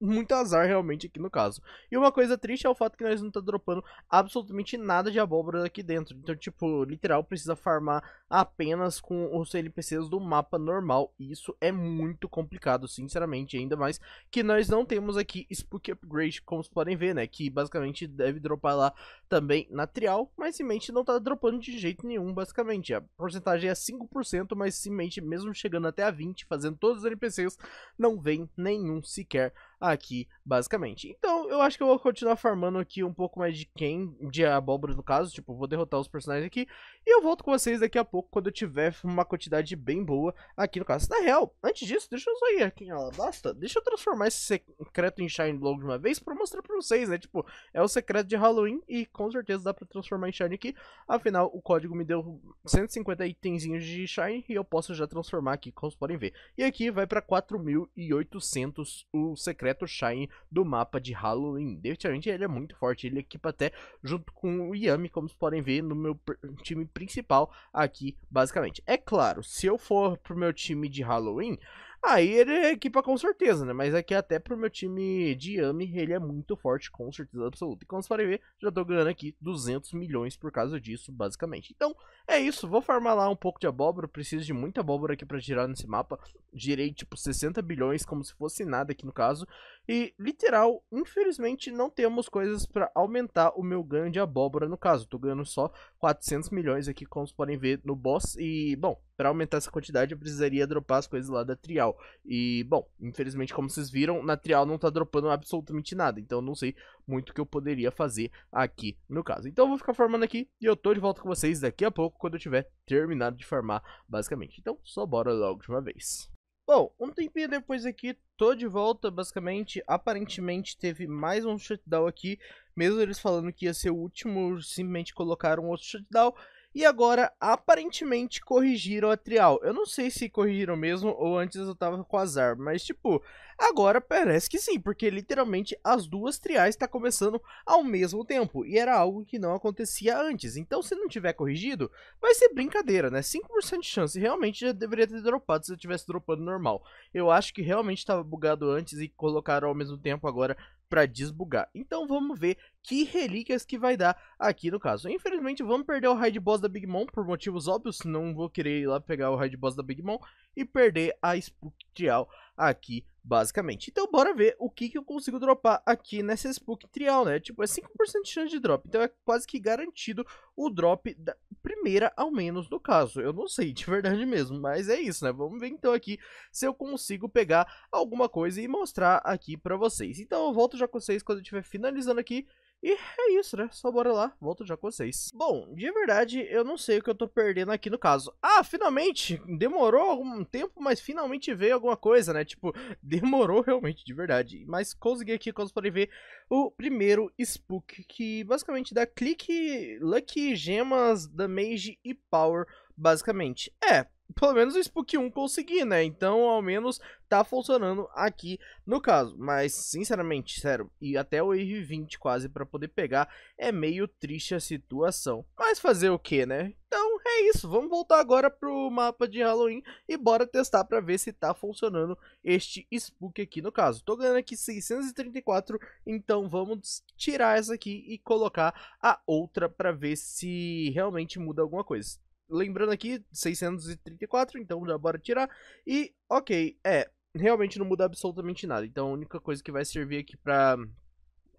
muito azar realmente aqui no caso. E uma coisa triste é o fato que nós não tá dropando absolutamente nada de abóbora aqui dentro. Então, tipo, literal, precisa farmar apenas com os NPCs do mapa normal. E isso é muito complicado, sinceramente, ainda mais que nós não temos aqui Spook Upgrade, como vocês podem ver, né? Que basicamente deve dropar lá também na trial, mas semente não tá dropando de jeito nenhum, basicamente. A porcentagem é 5%, mas semente mesmo chegando até a 20%, fazendo todos os NPCs, não vem nenhum sequer aqui, basicamente. Então, eu acho que eu vou continuar farmando aqui um pouco mais de Ken, de abóbora no caso, tipo, vou derrotar os personagens aqui, e eu volto com vocês daqui a pouco, quando eu tiver uma quantidade bem boa aqui no caso. Na real, antes disso, deixa eu só ir aqui em Alabasta, deixa eu transformar esse secreto em Shine logo de uma vez pra mostrar pra vocês, né, tipo, é o secreto de Halloween, e com certeza dá pra transformar em Shine aqui, afinal, o código me deu 150 itenzinhos de Shine, e eu posso já transformar aqui, como vocês podem ver. E aqui vai pra 4.800 o secreto Shine do mapa de Halloween. Definitivamente ele é muito forte, ele equipa até junto com o Yami, como vocês podem ver no meu time principal aqui, basicamente. É claro, se eu for pro meu time de Halloween, Aí ele é equipa com certeza, né? Mas aqui é até pro meu time de Yami, ele é muito forte, com certeza absoluta. E como vocês podem ver, já tô ganhando aqui 200 milhões por causa disso, basicamente. Então, é isso. Vou farmar lá um pouco de abóbora. preciso de muita abóbora aqui pra girar nesse mapa. Girei, tipo, 60 bilhões, como se fosse nada aqui no caso. E, literal, infelizmente não temos coisas para aumentar o meu ganho de abóbora, no caso. Tô ganhando só 400 milhões aqui, como vocês podem ver no boss. E, bom, para aumentar essa quantidade eu precisaria dropar as coisas lá da Trial. E, bom, infelizmente, como vocês viram, na Trial não tá dropando absolutamente nada. Então, não sei muito o que eu poderia fazer aqui, no caso. Então, eu vou ficar farmando aqui e eu tô de volta com vocês daqui a pouco, quando eu tiver terminado de farmar, basicamente. Então, só bora logo de uma vez. Bom, um tempinho depois aqui, tô de volta, basicamente, aparentemente teve mais um shutdown aqui, mesmo eles falando que ia ser o último, simplesmente colocaram outro shutdown, e agora, aparentemente, corrigiram a trial. Eu não sei se corrigiram mesmo ou antes eu tava com azar, mas tipo, agora parece que sim, porque literalmente as duas triais tá começando ao mesmo tempo. E era algo que não acontecia antes. Então, se não tiver corrigido, vai ser brincadeira, né? 5% de chance. Realmente já deveria ter dropado se eu tivesse dropando normal. Eu acho que realmente tava bugado antes e colocaram ao mesmo tempo agora para desbugar. Então vamos ver que relíquias que vai dar aqui no caso. Infelizmente vamos perder o raid boss da Big Mom por motivos óbvios, não vou querer ir lá pegar o raid boss da Big Mom e perder a Spook Trial aqui basicamente. Então bora ver o que, que eu consigo dropar aqui nessa Spook Trial, né? Tipo, é 5% de chance de drop, então é quase que garantido o drop da primeira ao menos no caso. Eu não sei, <laughs> de verdade mesmo, mas é isso, né? Vamos ver então aqui se eu consigo pegar alguma coisa e mostrar aqui pra vocês. Então eu volto já com vocês quando eu estiver finalizando aqui e é isso, né? Só bora lá, volto já com vocês. Bom, de verdade, eu não sei o que eu tô perdendo aqui no caso. Ah, finalmente! Demorou algum tempo, mas finalmente veio alguma coisa, né? Tipo, <laughs> demorou realmente, de verdade. Mas consegui aqui, como vocês podem ver, o primeiro Spook, que basicamente dá clique, Lucky, Gemas, Damage e Power basicamente. É, pelo menos o Spook 1 consegui, né? Então, ao menos tá funcionando aqui no caso. Mas, sinceramente, sério, e até o Wave 20 quase para poder pegar, é meio triste a situação. Mas fazer o que, né? Então, é isso. Vamos voltar agora pro mapa de Halloween e bora testar para ver se tá funcionando este Spook aqui no caso. Tô ganhando aqui 634, então vamos tirar essa aqui e colocar a outra para ver se realmente muda alguma coisa lembrando aqui, 634, então já bora tirar. E, ok, é, realmente não muda absolutamente nada. Então a única coisa que vai servir aqui pra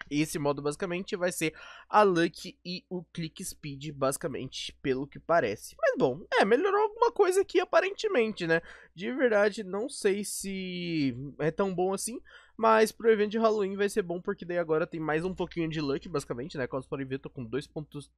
esse modo basicamente vai ser a Luck e o Click Speed, basicamente, pelo que parece. Mas bom, é, melhorou alguma coisa aqui aparentemente, né? De verdade, não sei se é tão bom assim, mas pro evento de Halloween vai ser bom, porque daí agora tem mais um pouquinho de Luck, basicamente, né? Como vocês podem ver, tô com 2 pontos...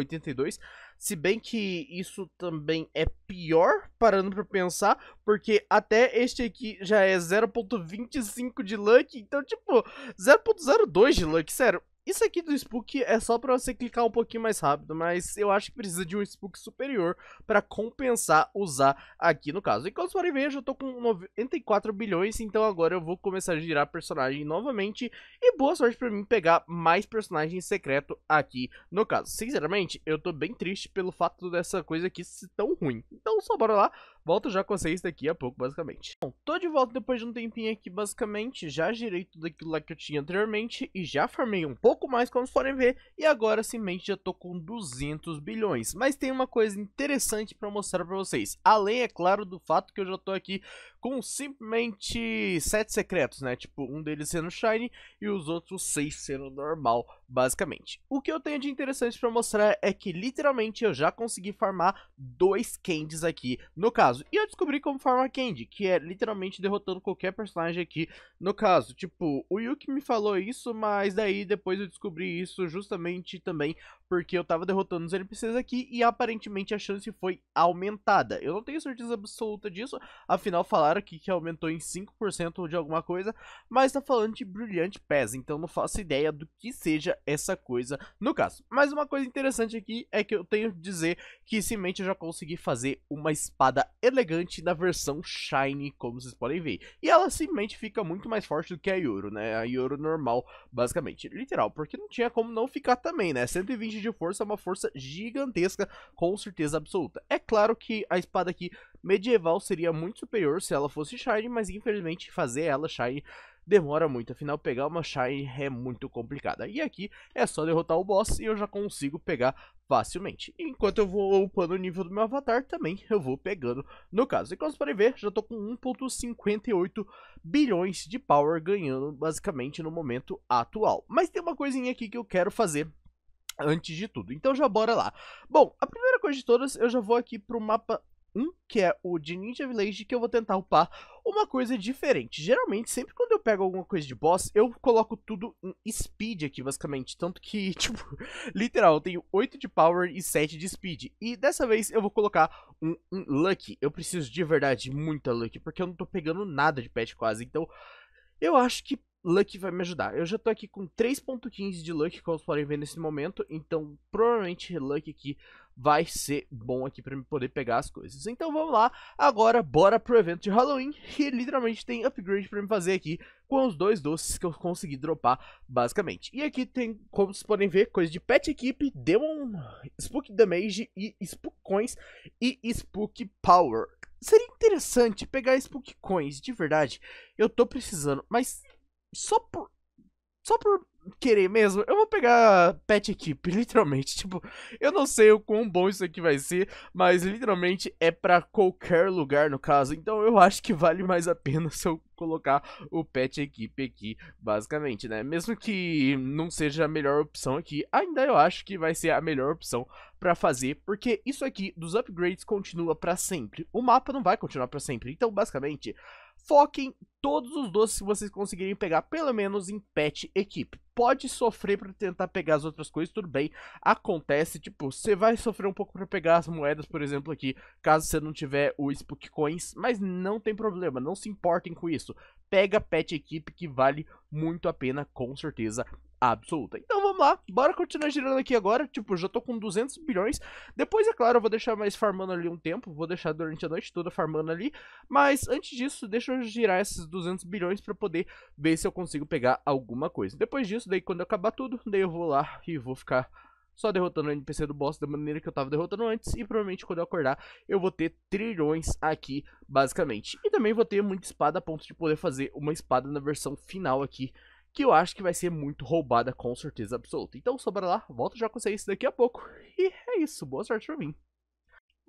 82. Se bem que isso também é pior, parando pra pensar, porque até este aqui já é 0.25 de luck, então, tipo, 0.02 de luck, sério. Isso aqui do Spook é só para você clicar um pouquinho mais rápido, mas eu acho que precisa de um Spook superior para compensar usar aqui no caso. E como vocês podem ver, eu já tô com 94 bilhões, então agora eu vou começar a girar personagem novamente. E boa sorte para mim pegar mais personagem secreto aqui no caso. Sinceramente, eu tô bem triste pelo fato dessa coisa aqui ser tão ruim. Então só bora lá Volto já com vocês daqui a pouco, basicamente. Bom, tô de volta depois de um tempinho aqui, basicamente. Já girei tudo aquilo lá que eu tinha anteriormente e já farmei um pouco mais, como vocês podem ver. E agora, simplesmente, já tô com 200 bilhões. Mas tem uma coisa interessante pra mostrar pra vocês. Além, é claro, do fato que eu já tô aqui com simplesmente sete secretos, né? Tipo, um deles sendo Shiny e os outros seis sendo normal, basicamente. O que eu tenho de interessante para mostrar é que literalmente eu já consegui farmar dois candies aqui no caso. E eu descobri como farmar candy, que é literalmente derrotando qualquer personagem aqui no caso. Tipo, o Yuki me falou isso, mas daí depois eu descobri isso justamente também porque eu tava derrotando os NPCs aqui e aparentemente a chance foi aumentada. Eu não tenho certeza absoluta disso, afinal falaram aqui que aumentou em 5% de alguma coisa, mas tá falando de Brilhante Pass, então não faço ideia do que seja essa coisa no caso. Mas uma coisa interessante aqui é que eu tenho que dizer que semente eu já consegui fazer uma espada elegante na versão Shiny, como vocês podem ver. E ela simplesmente fica muito mais forte do que a Yoro, né? A Yoro normal, basicamente. Literal, porque não tinha como não ficar também, né? 120 de força, é uma força gigantesca, com certeza absoluta. É claro que a espada aqui medieval seria muito superior se ela fosse Shine, mas infelizmente fazer ela Shine demora muito, afinal pegar uma Shine é muito complicada. E aqui é só derrotar o boss e eu já consigo pegar facilmente. Enquanto eu vou upando o nível do meu avatar, também eu vou pegando no caso. E como vocês podem ver, já tô com 1.58 bilhões de power ganhando basicamente no momento atual. Mas tem uma coisinha aqui que eu quero fazer antes de tudo. Então já bora lá. Bom, a primeira coisa de todas, eu já vou aqui pro mapa 1, que é o de Ninja Village, que eu vou tentar upar uma coisa diferente. Geralmente, sempre quando eu pego alguma coisa de boss, eu coloco tudo em speed aqui, basicamente. Tanto que, <laughs> tipo, literal, eu tenho 8 de power e 7 de speed. E dessa vez eu vou colocar um, um luck. Eu preciso de verdade muita luck, porque eu não tô pegando nada de pet quase, então... Eu acho que Luck vai me ajudar. Eu já tô aqui com 3.15 de Luck, como vocês podem ver nesse momento, então provavelmente Luck aqui vai ser bom aqui pra eu poder pegar as coisas. Então vamos lá, agora bora pro evento de Halloween, que literalmente tem upgrade pra me fazer aqui com os dois doces que eu consegui dropar, basicamente. E aqui tem, como vocês podem ver, coisa de Pet Equipe, Demon, Spook Damage e Spook Coins e Spook Power. Seria interessante pegar Spook Coins, de verdade, eu tô precisando, mas só por. Só por querer mesmo, eu vou pegar pet equipe, <laughs> literalmente. Tipo, eu não sei o quão bom isso aqui vai ser, mas literalmente é para qualquer lugar no caso. Então eu acho que vale mais a pena <laughs> se eu colocar o pet equipe aqui, basicamente, né? Mesmo que não seja a melhor opção aqui, ainda eu acho que vai ser a melhor opção para fazer, porque isso aqui dos upgrades continua para sempre. O mapa não vai continuar para sempre. Então, basicamente, Foquem todos os doces que vocês conseguirem pegar, pelo menos em pet equipe. Pode sofrer para tentar pegar as outras coisas, tudo bem. Acontece, tipo, você vai sofrer um pouco para pegar as moedas, por exemplo, aqui, caso você não tiver o Spook Coins, mas não tem problema, não se importem com isso pega pet equipe que vale muito a pena, com certeza absoluta. Então vamos lá, bora continuar girando aqui agora, tipo, já tô com 200 bilhões, depois é claro eu vou deixar mais farmando ali um tempo, vou deixar durante a noite toda farmando ali, mas antes disso deixa eu girar esses 200 bilhões pra poder ver se eu consigo pegar alguma coisa. Depois disso, daí quando eu acabar tudo, daí eu vou lá e vou ficar só derrotando o NPC do boss da maneira que eu tava derrotando antes, e provavelmente quando eu acordar eu vou ter trilhões aqui, basicamente. E também vou ter muita espada a ponto de poder fazer uma espada na versão final aqui, que eu acho que vai ser muito roubada com certeza absoluta. Então, sobra lá, volto já com vocês daqui a pouco, e é isso, boa sorte pra mim.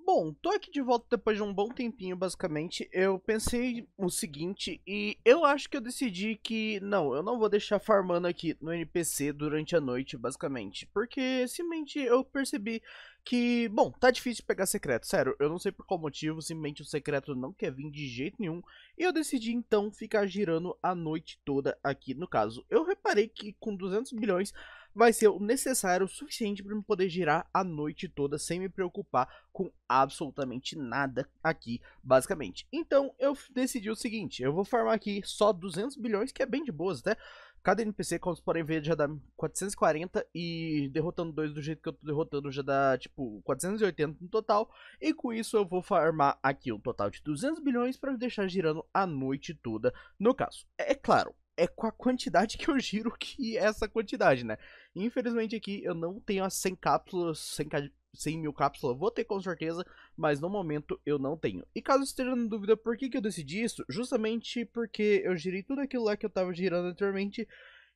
Bom, tô aqui de volta depois de um bom tempinho, basicamente. Eu pensei o seguinte, e eu acho que eu decidi que não, eu não vou deixar farmando aqui no NPC durante a noite, basicamente. Porque simplesmente eu percebi que, bom, tá difícil pegar secreto, sério. Eu não sei por qual motivo, simplesmente o secreto não quer vir de jeito nenhum. E eu decidi então ficar girando a noite toda aqui. No caso, eu reparei que com 200 milhões vai ser o necessário o suficiente para me poder girar a noite toda sem me preocupar com absolutamente nada aqui, basicamente. Então eu decidi o seguinte, eu vou farmar aqui só 200 bilhões, que é bem de boas, né? Cada NPC, como vocês podem ver, já dá 440 e derrotando dois do jeito que eu tô derrotando já dá, tipo, 480 no total. E com isso eu vou farmar aqui um total de 200 bilhões para deixar girando a noite toda, no caso. É claro, é com a quantidade que eu giro que é essa quantidade, né? Infelizmente aqui eu não tenho as 100 cápsulas, 100, 100 mil cápsulas, vou ter com certeza, mas no momento eu não tenho. E caso esteja na dúvida por que, que eu decidi isso, justamente porque eu girei tudo aquilo lá que eu tava girando anteriormente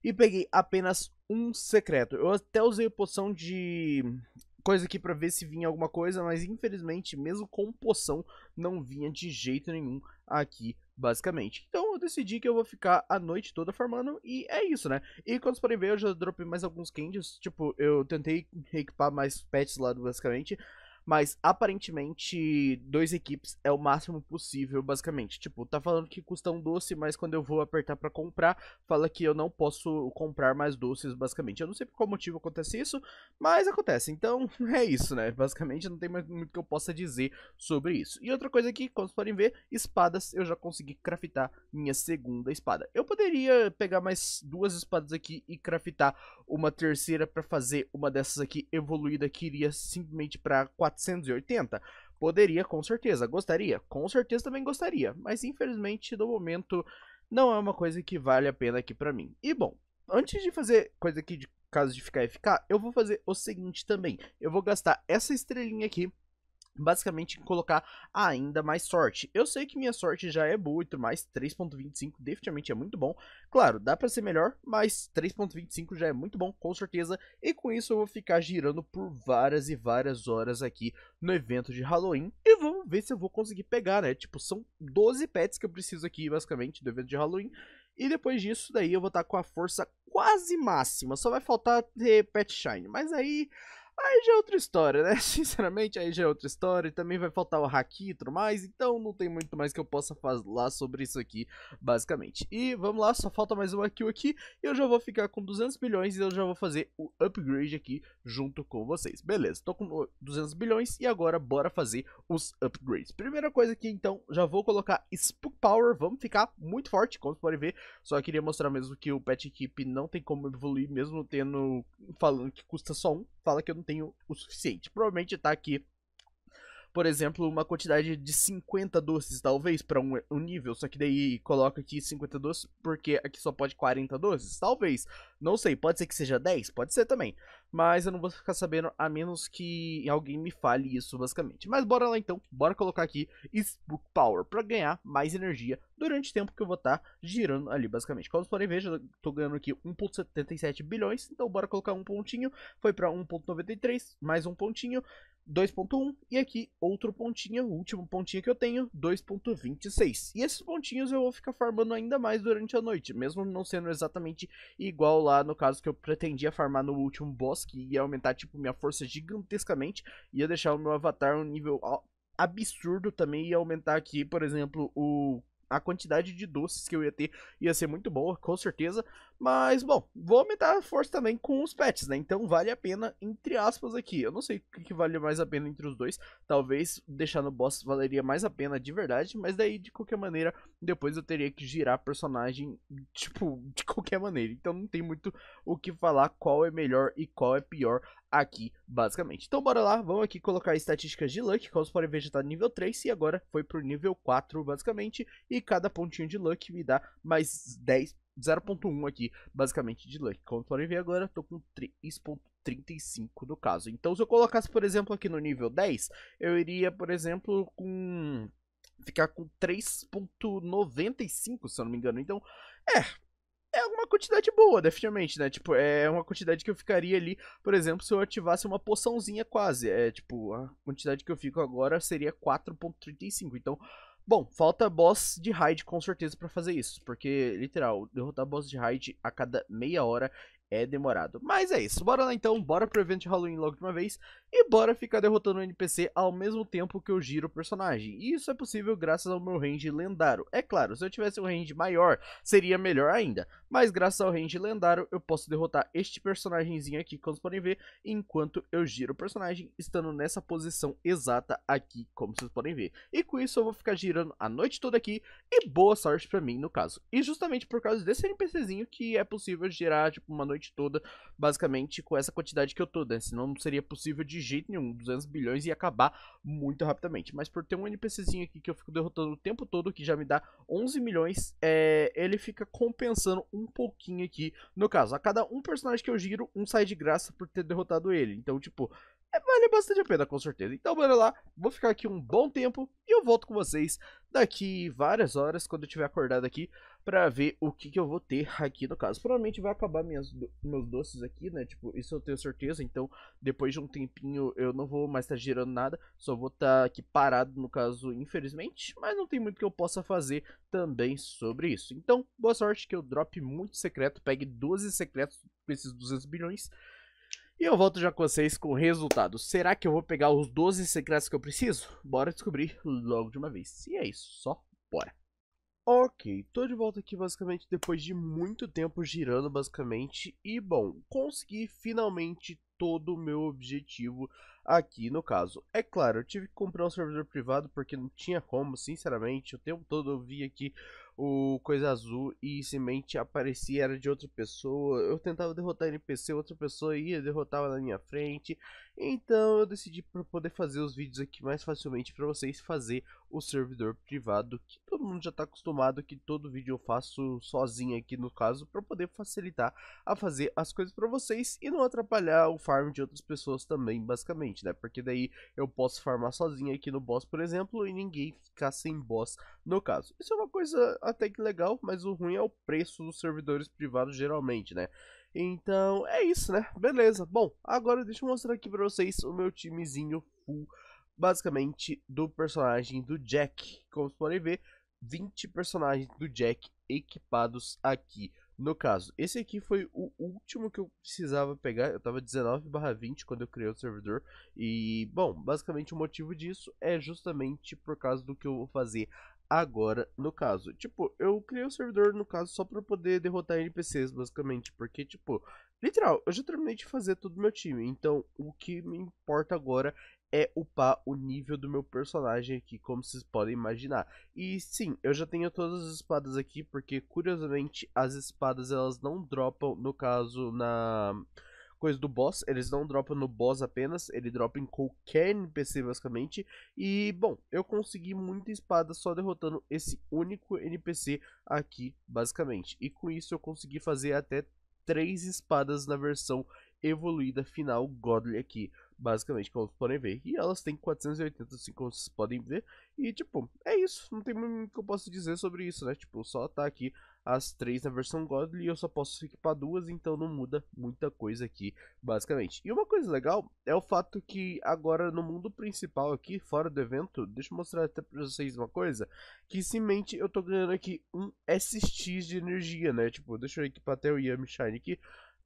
e peguei apenas um secreto. Eu até usei poção de coisa aqui para ver se vinha alguma coisa, mas infelizmente mesmo com poção não vinha de jeito nenhum aqui basicamente. Então eu decidi que eu vou ficar a noite toda farmando e é isso, né? E quando vocês podem ver, eu já dropei mais alguns candies, tipo, eu tentei equipar mais pets lá, basicamente. Mas aparentemente, dois equipes é o máximo possível, basicamente. Tipo, tá falando que custa um doce, mas quando eu vou apertar para comprar, fala que eu não posso comprar mais doces, basicamente. Eu não sei por qual motivo acontece isso, mas acontece. Então, <laughs> é isso, né? Basicamente, não tem mais muito que eu possa dizer sobre isso. E outra coisa aqui, como vocês podem ver, espadas, eu já consegui craftar minha segunda espada. Eu poderia pegar mais duas espadas aqui e craftar uma terceira para fazer uma dessas aqui evoluída que iria simplesmente para 4 480? Poderia, com certeza. Gostaria? Com certeza também gostaria. Mas infelizmente, no momento, não é uma coisa que vale a pena aqui para mim. E bom, antes de fazer coisa aqui de caso de ficar e ficar, eu vou fazer o seguinte também. Eu vou gastar essa estrelinha aqui basicamente colocar ainda mais sorte. Eu sei que minha sorte já é boa e tudo mais, 3.25 definitivamente é muito bom. Claro, dá para ser melhor, mas 3.25 já é muito bom, com certeza. E com isso eu vou ficar girando por várias e várias horas aqui no evento de Halloween. E vamos ver se eu vou conseguir pegar, né? Tipo, são 12 pets que eu preciso aqui, basicamente, do evento de Halloween. E depois disso daí eu vou estar tá com a força quase máxima. Só vai faltar ter pet shine, mas aí Aí já é outra história, né? <laughs> Sinceramente, aí já é outra história. Também vai faltar o haki e tudo mais. Então não tem muito mais que eu possa falar sobre isso aqui, basicamente. E vamos lá, só falta mais uma kill aqui. E eu já vou ficar com 200 bilhões e eu já vou fazer o upgrade aqui junto com vocês. Beleza, tô com 200 bilhões e agora bora fazer os upgrades. Primeira coisa aqui, então, já vou colocar Spook Power. Vamos ficar muito forte, como vocês podem ver. Só queria mostrar mesmo que o Pet Equipe não tem como evoluir, mesmo tendo... Falando que custa só um. Fala que eu não tenho o suficiente. Provavelmente tá aqui por exemplo, uma quantidade de 50 doces, talvez, para um, um, nível. Só que daí coloca aqui 50 doces, porque aqui só pode 40 doces, talvez. Não sei, pode ser que seja 10, pode ser também. Mas eu não vou ficar sabendo a menos que alguém me fale isso, basicamente. Mas bora lá então, bora colocar aqui Spook Power para ganhar mais energia durante o tempo que eu vou estar tá girando ali, basicamente. Como vocês podem ver, já tô ganhando aqui 1.77 bilhões, então bora colocar um pontinho. Foi para 1.93, mais um pontinho. 2.1 e aqui outro pontinho, o último pontinho que eu tenho, 2.26. E esses pontinhos eu vou ficar farmando ainda mais durante a noite, mesmo não sendo exatamente igual lá no caso que eu pretendia farmar no último boss, que ia aumentar tipo minha força gigantescamente, ia deixar o meu avatar um nível absurdo também, ia aumentar aqui, por exemplo, o a quantidade de doces que eu ia ter ia ser muito boa, com certeza. Mas, bom, vou aumentar a força também com os pets, né? Então vale a pena, entre aspas, aqui. Eu não sei o que vale mais a pena entre os dois. Talvez deixar no boss valeria mais a pena de verdade. Mas daí, de qualquer maneira, depois eu teria que girar personagem, tipo, <laughs> de qualquer maneira. Então não tem muito o que falar qual é melhor e qual é pior aqui, basicamente. Então bora lá, vamos aqui colocar estatísticas de Luck, como você pode ver já tá nível 3 e agora foi pro nível 4, basicamente, e cada pontinho de Luck me dá mais 10, 0.1 aqui, basicamente, de Luck. Como podem ver agora, tô com 3.35 no caso. Então se eu colocasse, por exemplo, aqui no nível 10, eu iria, por exemplo, com... Ficar com 3.95, se eu não me engano. Então, é, é uma quantidade boa, definitivamente, né? Tipo, é uma quantidade que eu ficaria ali, por exemplo, se eu ativasse uma poçãozinha quase. É, tipo, a quantidade que eu fico agora seria 4.35. Então, Bom, falta boss de raid com certeza para fazer isso, porque, literal, derrotar boss de raid a cada meia hora é demorado. Mas é isso, bora lá então, bora pro evento de Halloween logo de uma vez. E bora ficar derrotando o NPC ao mesmo tempo que eu giro o personagem. E isso é possível graças ao meu range lendário. É claro, se eu tivesse um range maior, seria melhor ainda. Mas graças ao range lendário, eu posso derrotar este personagemzinho aqui, como vocês podem ver, enquanto eu giro o personagem, estando nessa posição exata aqui, como vocês podem ver. E com isso eu vou ficar girando a noite toda aqui, e boa sorte pra mim no caso. E justamente por causa desse NPCzinho que é possível girar, tipo, uma noite toda, basicamente com essa quantidade que eu tô, né? Senão não seria possível de de jeito nenhum. 200 bilhões ia acabar muito rapidamente. Mas por ter um NPCzinho aqui que eu fico derrotando o tempo todo, que já me dá 11 milhões, é, ele fica compensando um pouquinho aqui. No caso, a cada um personagem que eu giro, um sai de graça por ter derrotado ele. Então, tipo, é, vale bastante a pena, com certeza. Então, bora lá, vou ficar aqui um bom tempo e eu volto com vocês daqui várias horas, quando eu tiver acordado aqui, para ver o que, que eu vou ter aqui no caso. Provavelmente vai acabar minhas, meus doces aqui, né? Tipo, isso eu tenho certeza. Então, depois de um tempinho, eu não vou mais estar tá girando nada. Só vou estar tá aqui parado, no caso, infelizmente. Mas não tem muito que eu possa fazer também sobre isso. Então, boa sorte que eu drop muito secreto. Pegue 12 secretos com esses 200 bilhões. E eu volto já com vocês com o resultado. Será que eu vou pegar os 12 secretos que eu preciso? Bora descobrir logo de uma vez. E é isso, só bora. Ok, tô de volta aqui basicamente depois de muito tempo girando basicamente e bom, consegui finalmente todo o meu objetivo aqui no caso. É claro, eu tive que comprar um servidor privado porque não tinha como, sinceramente, o tempo todo eu via aqui o Coisa Azul e semente aparecia, era de outra pessoa, eu tentava derrotar NPC, outra pessoa ia derrotava na minha frente, então eu decidi para poder fazer os vídeos aqui mais facilmente para vocês fazer o servidor privado, que todo mundo já está acostumado que todo vídeo eu faço sozinho aqui no caso, para poder facilitar a fazer as coisas para vocês e não atrapalhar o farm de outras pessoas também, basicamente, né? Porque daí eu posso farmar sozinho aqui no boss, por exemplo, e ninguém ficar sem boss no caso. Isso é uma coisa até que legal, mas o ruim é o preço dos servidores privados geralmente, né? Então, é isso, né? Beleza. Bom, agora deixa eu mostrar aqui pra vocês o meu timezinho full, basicamente, do personagem do Jack. Como vocês podem ver, 20 personagens do Jack equipados aqui. No caso, esse aqui foi o último que eu precisava pegar, eu tava 19 20 quando eu criei o servidor, e, bom, basicamente o motivo disso é justamente por causa do que eu vou fazer agora no caso. Tipo, eu criei o um servidor no caso só pra poder derrotar NPCs, basicamente. Porque, tipo, literal, eu já terminei de fazer todo o meu time. Então, o que me importa agora é upar o nível do meu personagem aqui, como vocês podem imaginar. E sim, eu já tenho todas as espadas aqui, porque curiosamente as espadas elas não dropam, no caso, na coisa do boss. Eles não dropam no boss apenas, ele dropa em qualquer NPC basicamente. E, bom, eu consegui muita espada só derrotando esse único NPC aqui, basicamente. E com isso eu consegui fazer até três espadas na versão evoluída final Godly aqui basicamente, como vocês podem ver. E elas têm 480, assim, como vocês podem ver. E, tipo, é isso. Não tem muito que eu possa dizer sobre isso, né? Tipo, só tá aqui as três na versão Godly e eu só posso equipar duas, então não muda muita coisa aqui, basicamente. E uma coisa legal é o fato que agora no mundo principal aqui, fora do evento, deixa eu mostrar até pra vocês uma coisa, que mente eu tô ganhando aqui um SX de energia, né? Tipo, deixa eu equipar até o Yami Shine aqui.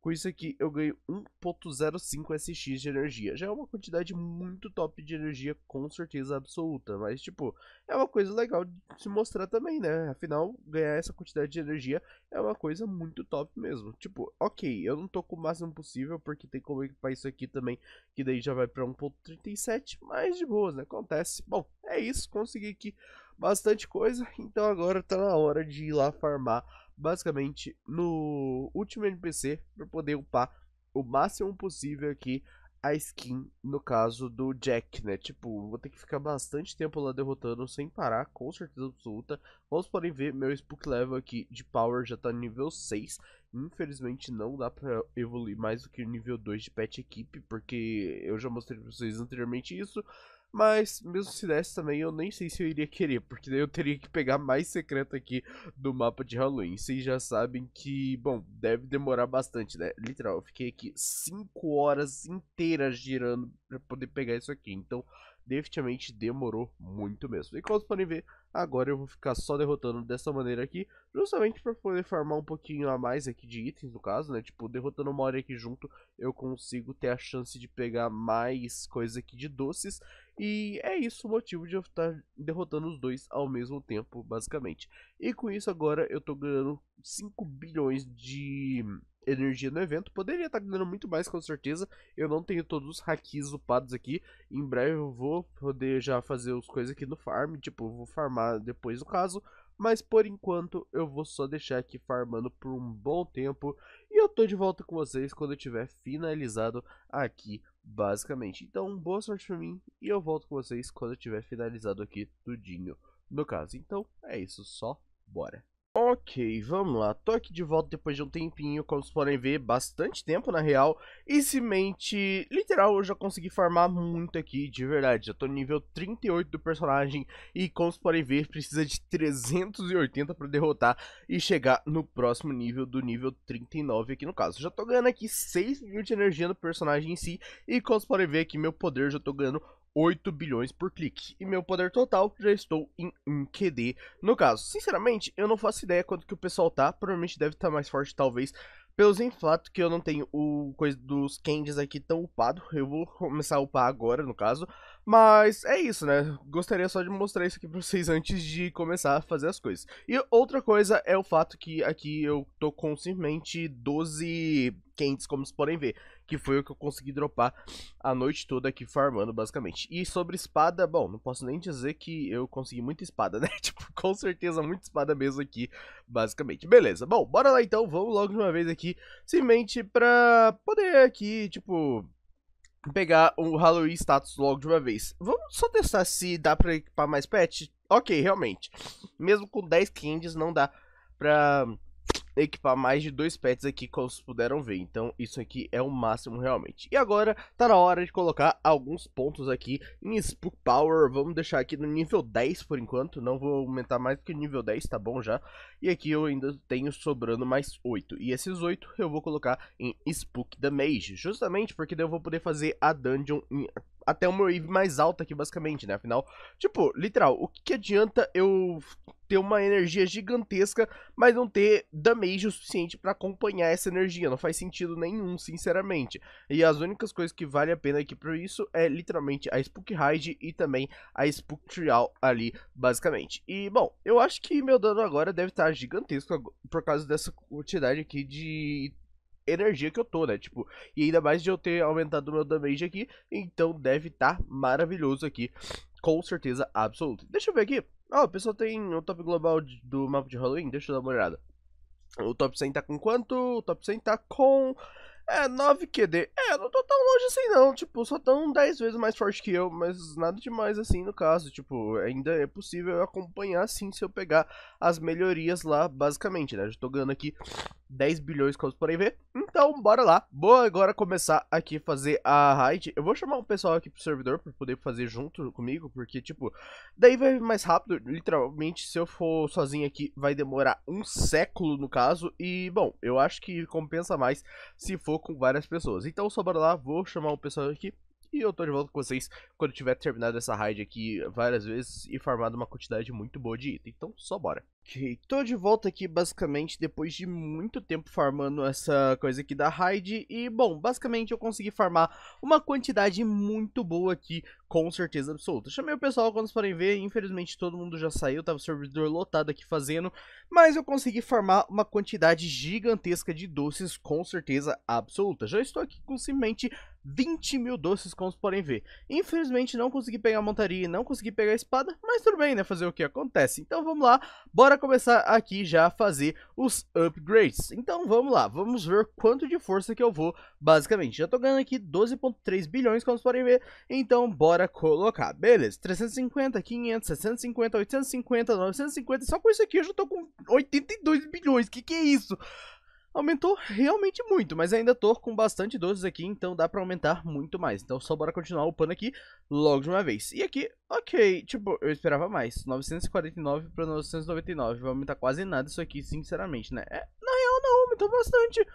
Com isso aqui eu ganho 1.05 SX de energia. Já é uma quantidade muito top de energia, com certeza absoluta. Mas, tipo, é uma coisa legal de se mostrar também, né? Afinal, ganhar essa quantidade de energia é uma coisa muito top mesmo. Tipo, ok, eu não tô com o máximo possível, porque tem como equipar isso aqui também, que daí já vai pra 1.37. Mas de boas, né? Acontece. Bom, é isso. Consegui aqui bastante coisa. Então agora tá na hora de ir lá farmar basicamente no último NPC para poder upar o máximo possível aqui a skin, no caso do Jack, né? Tipo, vou ter que ficar bastante tempo lá derrotando sem parar, com certeza absoluta. Vocês podem ver, meu Spook Level aqui de Power já tá nível 6. Infelizmente não dá pra evoluir mais do que o nível 2 de Pet Equipe, porque eu já mostrei pra vocês anteriormente isso. Mas mesmo se desse também, eu nem sei se eu iria querer, porque daí eu teria que pegar mais secreto aqui do mapa de Halloween. Vocês já sabem que, bom, deve demorar bastante, né? Literal, eu fiquei aqui 5 horas inteiras girando pra poder pegar isso aqui. Então, definitivamente demorou muito mesmo. E como vocês podem ver, agora eu vou ficar só derrotando dessa maneira aqui, justamente para poder farmar um pouquinho a mais aqui de itens, no caso, né? Tipo, derrotando uma hora aqui junto, eu consigo ter a chance de pegar mais coisa aqui de doces e é isso o motivo de eu estar derrotando os dois ao mesmo tempo, basicamente. E com isso agora eu tô ganhando 5 bilhões de energia no evento. Poderia estar ganhando muito mais, com certeza. Eu não tenho todos os hackis upados aqui. Em breve eu vou poder já fazer as coisas aqui no farm. Tipo, eu vou farmar depois no caso. Mas por enquanto eu vou só deixar aqui farmando por um bom tempo. E eu tô de volta com vocês quando eu tiver finalizado aqui, basicamente. Então, boa sorte pra mim e eu volto com vocês quando eu tiver finalizado aqui tudinho, no caso. Então, é isso, só bora. Ok, vamos lá. Tô aqui de volta depois de um tempinho, como vocês podem ver, bastante tempo na real. E semente, literal, eu já consegui farmar muito aqui, de verdade. Já tô no nível 38 do personagem e, como vocês podem ver, precisa de 380 pra derrotar e chegar no próximo nível, do nível 39 aqui no caso. Já tô ganhando aqui 6 mil de energia no personagem em si e, como vocês podem ver aqui, meu poder já tô ganhando 8 bilhões por clique. E meu poder total já estou em 1 QD no caso. Sinceramente, eu não faço ideia quanto que o pessoal tá. Provavelmente deve estar tá mais forte, talvez, pelos inflatos que eu não tenho o coisa dos candies aqui tão upado. Eu vou começar a upar agora, no caso. Mas é isso, né? Gostaria só de mostrar isso aqui pra vocês antes de começar a fazer as coisas. E outra coisa é o fato que aqui eu tô com simplesmente 12 candies, como vocês podem ver que foi o que eu consegui dropar a noite toda aqui farmando, basicamente. E sobre espada, bom, não posso nem dizer que eu consegui muita espada, <laughs> né? Tipo, com certeza muita espada mesmo aqui, basicamente. Beleza, bom, bora lá então, vamos logo de uma vez aqui, semente pra poder aqui, tipo... Pegar o Halloween status logo de uma vez. Vamos só testar se dá pra equipar mais pet? Ok, realmente. Mesmo com 10 candies não dá pra equipar mais de dois pets aqui, como vocês puderam ver. Então, isso aqui é o máximo realmente. E agora, tá na hora de colocar alguns pontos aqui em Spook Power. Vamos deixar aqui no nível 10 por enquanto. Não vou aumentar mais que o nível 10, tá bom já. E aqui eu ainda tenho sobrando mais 8. E esses 8 eu vou colocar em Spook Damage. Justamente porque daí eu vou poder fazer a dungeon em até uma wave mais alta aqui, basicamente, né? Afinal, tipo, literal, o que, adianta eu ter uma energia gigantesca, mas não ter damage o suficiente para acompanhar essa energia? Não faz sentido nenhum, sinceramente. E as únicas coisas que vale a pena aqui para isso é literalmente a Spook Ride e também a Spook Trial ali, basicamente. E, bom, eu acho que meu dano agora deve estar tá gigantesco por causa dessa quantidade aqui de energia que eu tô, né? Tipo, e ainda mais de eu ter aumentado o meu damage aqui, então deve estar tá maravilhoso aqui, com certeza absoluta. Deixa eu ver aqui. Ó, oh, o pessoal tem o top global do mapa de Halloween, deixa eu dar uma olhada. O top 100 tá com quanto? O top 100 tá com é, 9 QD. É, não tô tão longe assim não, tipo, só tão 10 vezes mais forte que eu, mas nada demais assim no caso, tipo, ainda é possível acompanhar sim se eu pegar as melhorias lá, basicamente, né? Já tô ganhando aqui 10 bilhões como podem ver. Então, bora lá. Boa agora começar aqui fazer a raid. Eu vou chamar o pessoal aqui pro servidor pra poder fazer junto comigo, porque, tipo, daí vai mais rápido, literalmente, se eu for sozinho aqui vai demorar um século no caso, e, bom, eu acho que compensa mais se for com várias pessoas. Então, só bora lá, vou chamar o pessoal aqui. E eu tô de volta com vocês quando tiver terminado essa raid aqui várias vezes e farmado uma quantidade muito boa de item. Então, só bora. Ok, tô de volta aqui basicamente depois de muito tempo farmando essa coisa aqui da raid E bom, basicamente eu consegui farmar uma quantidade muito boa aqui, com certeza absoluta Chamei o pessoal, como vocês podem ver, infelizmente todo mundo já saiu, tava o servidor lotado aqui fazendo Mas eu consegui farmar uma quantidade gigantesca de doces, com certeza absoluta Já estou aqui com simplesmente 20 mil doces, como vocês podem ver. Infelizmente não consegui pegar a montaria, não consegui pegar a espada, mas tudo bem, né? Fazer o que acontece. Então vamos lá, bora para começar aqui já a fazer os upgrades. Então vamos lá, vamos ver quanto de força que eu vou basicamente. Já tô ganhando aqui 12.3 bilhões, como vocês podem ver, então bora colocar. Beleza, 350, 500, 650, 850, 950, só com isso aqui eu já tô com 82 bilhões, que que é isso? Aumentou realmente muito, mas ainda tô com bastante doces aqui, então dá pra aumentar muito mais. Então só bora continuar upando aqui logo de uma vez. E aqui, ok, tipo, eu esperava mais. 949 pra 999, vai aumentar quase nada isso aqui, sinceramente, né? É, na real não, aumentou bastante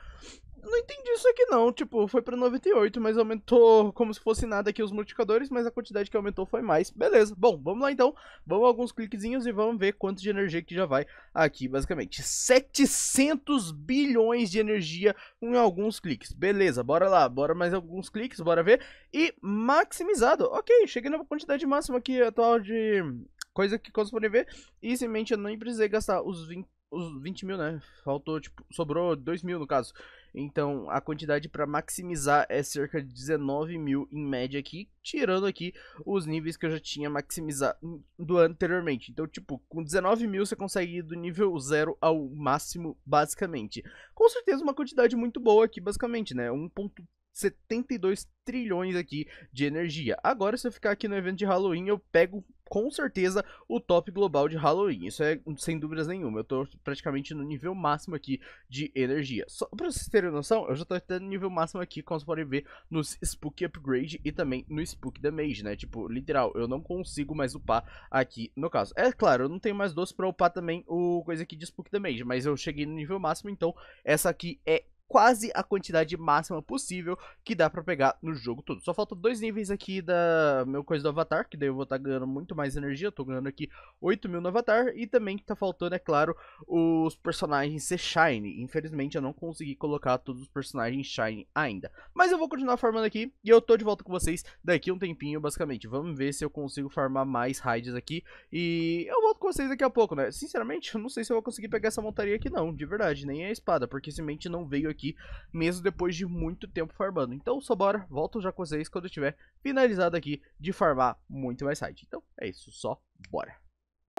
não entendi isso aqui não. Tipo, foi pra 98, mas aumentou como se fosse nada aqui os multiplicadores, mas a quantidade que aumentou foi mais. Beleza. Bom, vamos lá então. Vamos alguns cliquezinhos e vamos ver quanto de energia que já vai aqui, basicamente. 700 bilhões de energia em alguns cliques. Beleza, bora lá. Bora mais alguns cliques, bora ver. E maximizado. Ok, cheguei na quantidade máxima aqui atual de coisa que vocês podem ver. E, simplesmente, eu nem precisei gastar os 20 os 20 mil, né? Faltou, tipo, sobrou 2 mil no caso. Então, a quantidade para maximizar é cerca de 19 mil em média aqui, tirando aqui os níveis que eu já tinha maximizado do anteriormente. Então, tipo, com 19 mil você consegue ir do nível 0 ao máximo, basicamente. Com certeza uma quantidade muito boa aqui, basicamente, né? 1.72 trilhões aqui de energia. Agora, se eu ficar aqui no evento de Halloween, eu pego com certeza o top global de Halloween. Isso é sem dúvidas nenhuma. Eu tô praticamente no nível máximo aqui de energia. Só pra vocês terem noção, eu já tô até no nível máximo aqui, como vocês podem ver, nos Spooky Upgrade e também no Spooky Damage, né? Tipo, literal, eu não consigo mais upar aqui no caso. É claro, eu não tenho mais doce pra upar também o coisa aqui de Spooky Damage, mas eu cheguei no nível máximo, então essa aqui é quase a quantidade máxima possível que dá para pegar no jogo todo. Só falta dois níveis aqui da meu coisa do avatar, que daí eu vou estar tá ganhando muito mais energia, eu tô ganhando aqui 8 mil no avatar, e também que tá faltando, é claro, os personagens ser shiny. Infelizmente eu não consegui colocar todos os personagens shiny ainda. Mas eu vou continuar farmando aqui, e eu tô de volta com vocês daqui um tempinho, basicamente. Vamos ver se eu consigo farmar mais raids aqui, e eu volto com vocês daqui a pouco, né? Sinceramente, eu não sei se eu vou conseguir pegar essa montaria aqui não, de verdade, nem a é espada, porque esse mente não veio aqui aqui, mesmo depois de muito tempo farmando. Então só bora, volto já com vocês quando eu tiver finalizado aqui de farmar muito mais site. Então é isso, só bora.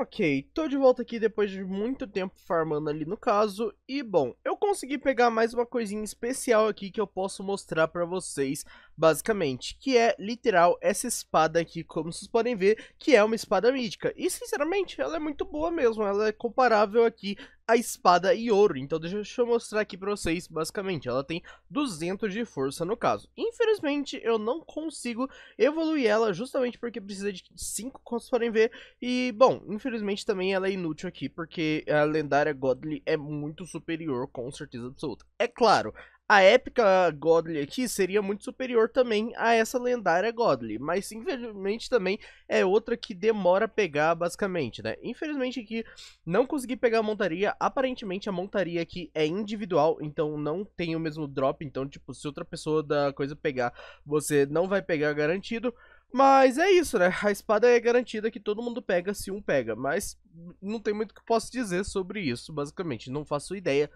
Ok, tô de volta aqui depois de muito tempo farmando ali no caso, e bom, eu consegui pegar mais uma coisinha especial aqui que eu posso mostrar pra vocês basicamente, que é literal essa espada aqui, como vocês podem ver, que é uma espada mítica. E sinceramente, ela é muito boa mesmo, ela é comparável aqui a espada e ouro. Então deixa eu mostrar aqui pra vocês, basicamente, ela tem 200 de força no caso. Infelizmente, eu não consigo evoluir ela justamente porque precisa de 5, como vocês podem ver. E, bom, infelizmente também ela é inútil aqui, porque a lendária Godly é muito superior, com certeza absoluta. É claro, a épica Godly aqui seria muito superior também a essa lendária Godly, mas infelizmente também é outra que demora a pegar basicamente, né? Infelizmente aqui não consegui pegar a montaria, aparentemente a montaria aqui é individual, então não tem o mesmo drop, então tipo, se outra pessoa da coisa pegar, você não vai pegar garantido. Mas é isso, né? A espada é garantida que todo mundo pega se um pega, mas não tem muito que posso dizer sobre isso, basicamente. Não faço ideia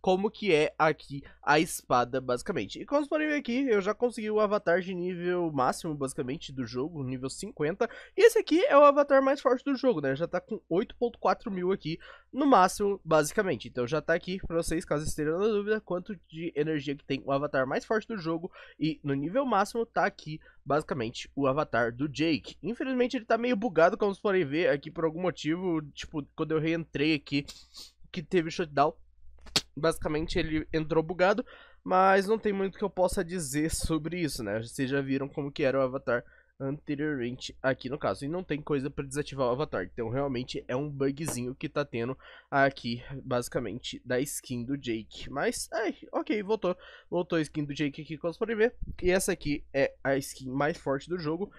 como que é aqui a espada, basicamente. E como vocês podem ver aqui, eu já consegui o avatar de nível máximo, basicamente, do jogo, nível 50. E esse aqui é o avatar mais forte do jogo, né? Já tá com 8.4 mil aqui no máximo, basicamente. Então já tá aqui pra vocês, caso estejam na dúvida, quanto de energia que tem o avatar mais forte do jogo. E no nível máximo tá aqui, basicamente, o avatar do Jake. Infelizmente ele tá meio bugado, como vocês podem ver aqui por algum motivo tipo, quando eu reentrei aqui, que teve shutdown, basicamente ele entrou bugado, mas não tem muito que eu possa dizer sobre isso, né? Vocês já viram como que era o avatar anteriormente aqui no caso. E não tem coisa para desativar o avatar. Então realmente é um bugzinho que tá tendo aqui, basicamente, da skin do Jake. Mas, ai, ok, voltou. Voltou a skin do Jake aqui, como vocês podem ver. E essa aqui é a skin mais forte do jogo.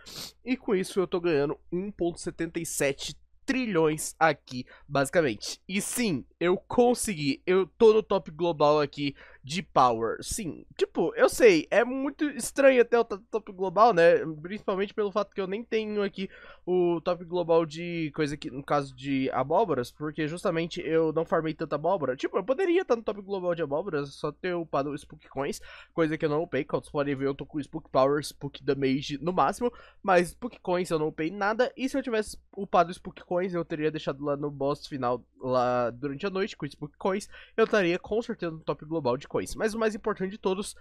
E com isso eu tô ganhando 1.77 trilhões aqui, basicamente. E sim, eu consegui, eu tô no top global aqui de Power. Sim, tipo, eu sei, é muito estranho até o top global, né? Principalmente pelo fato que eu nem tenho aqui o top global de coisa que, no caso de abóboras, porque justamente eu não farmei tanta abóbora. Tipo, eu poderia estar no top global de abóboras, só ter upado Spook Coins, coisa que eu não upei. Como vocês podem ver, eu tô com Spook Power, Spook Damage no máximo, mas Spook Coins eu não upei nada. E se eu tivesse upado Spook Coins, eu teria deixado lá no boss final, lá durante a noite, com Spook Coins, eu estaria com certeza no top global de coins depois. Mas o mais importante de todos,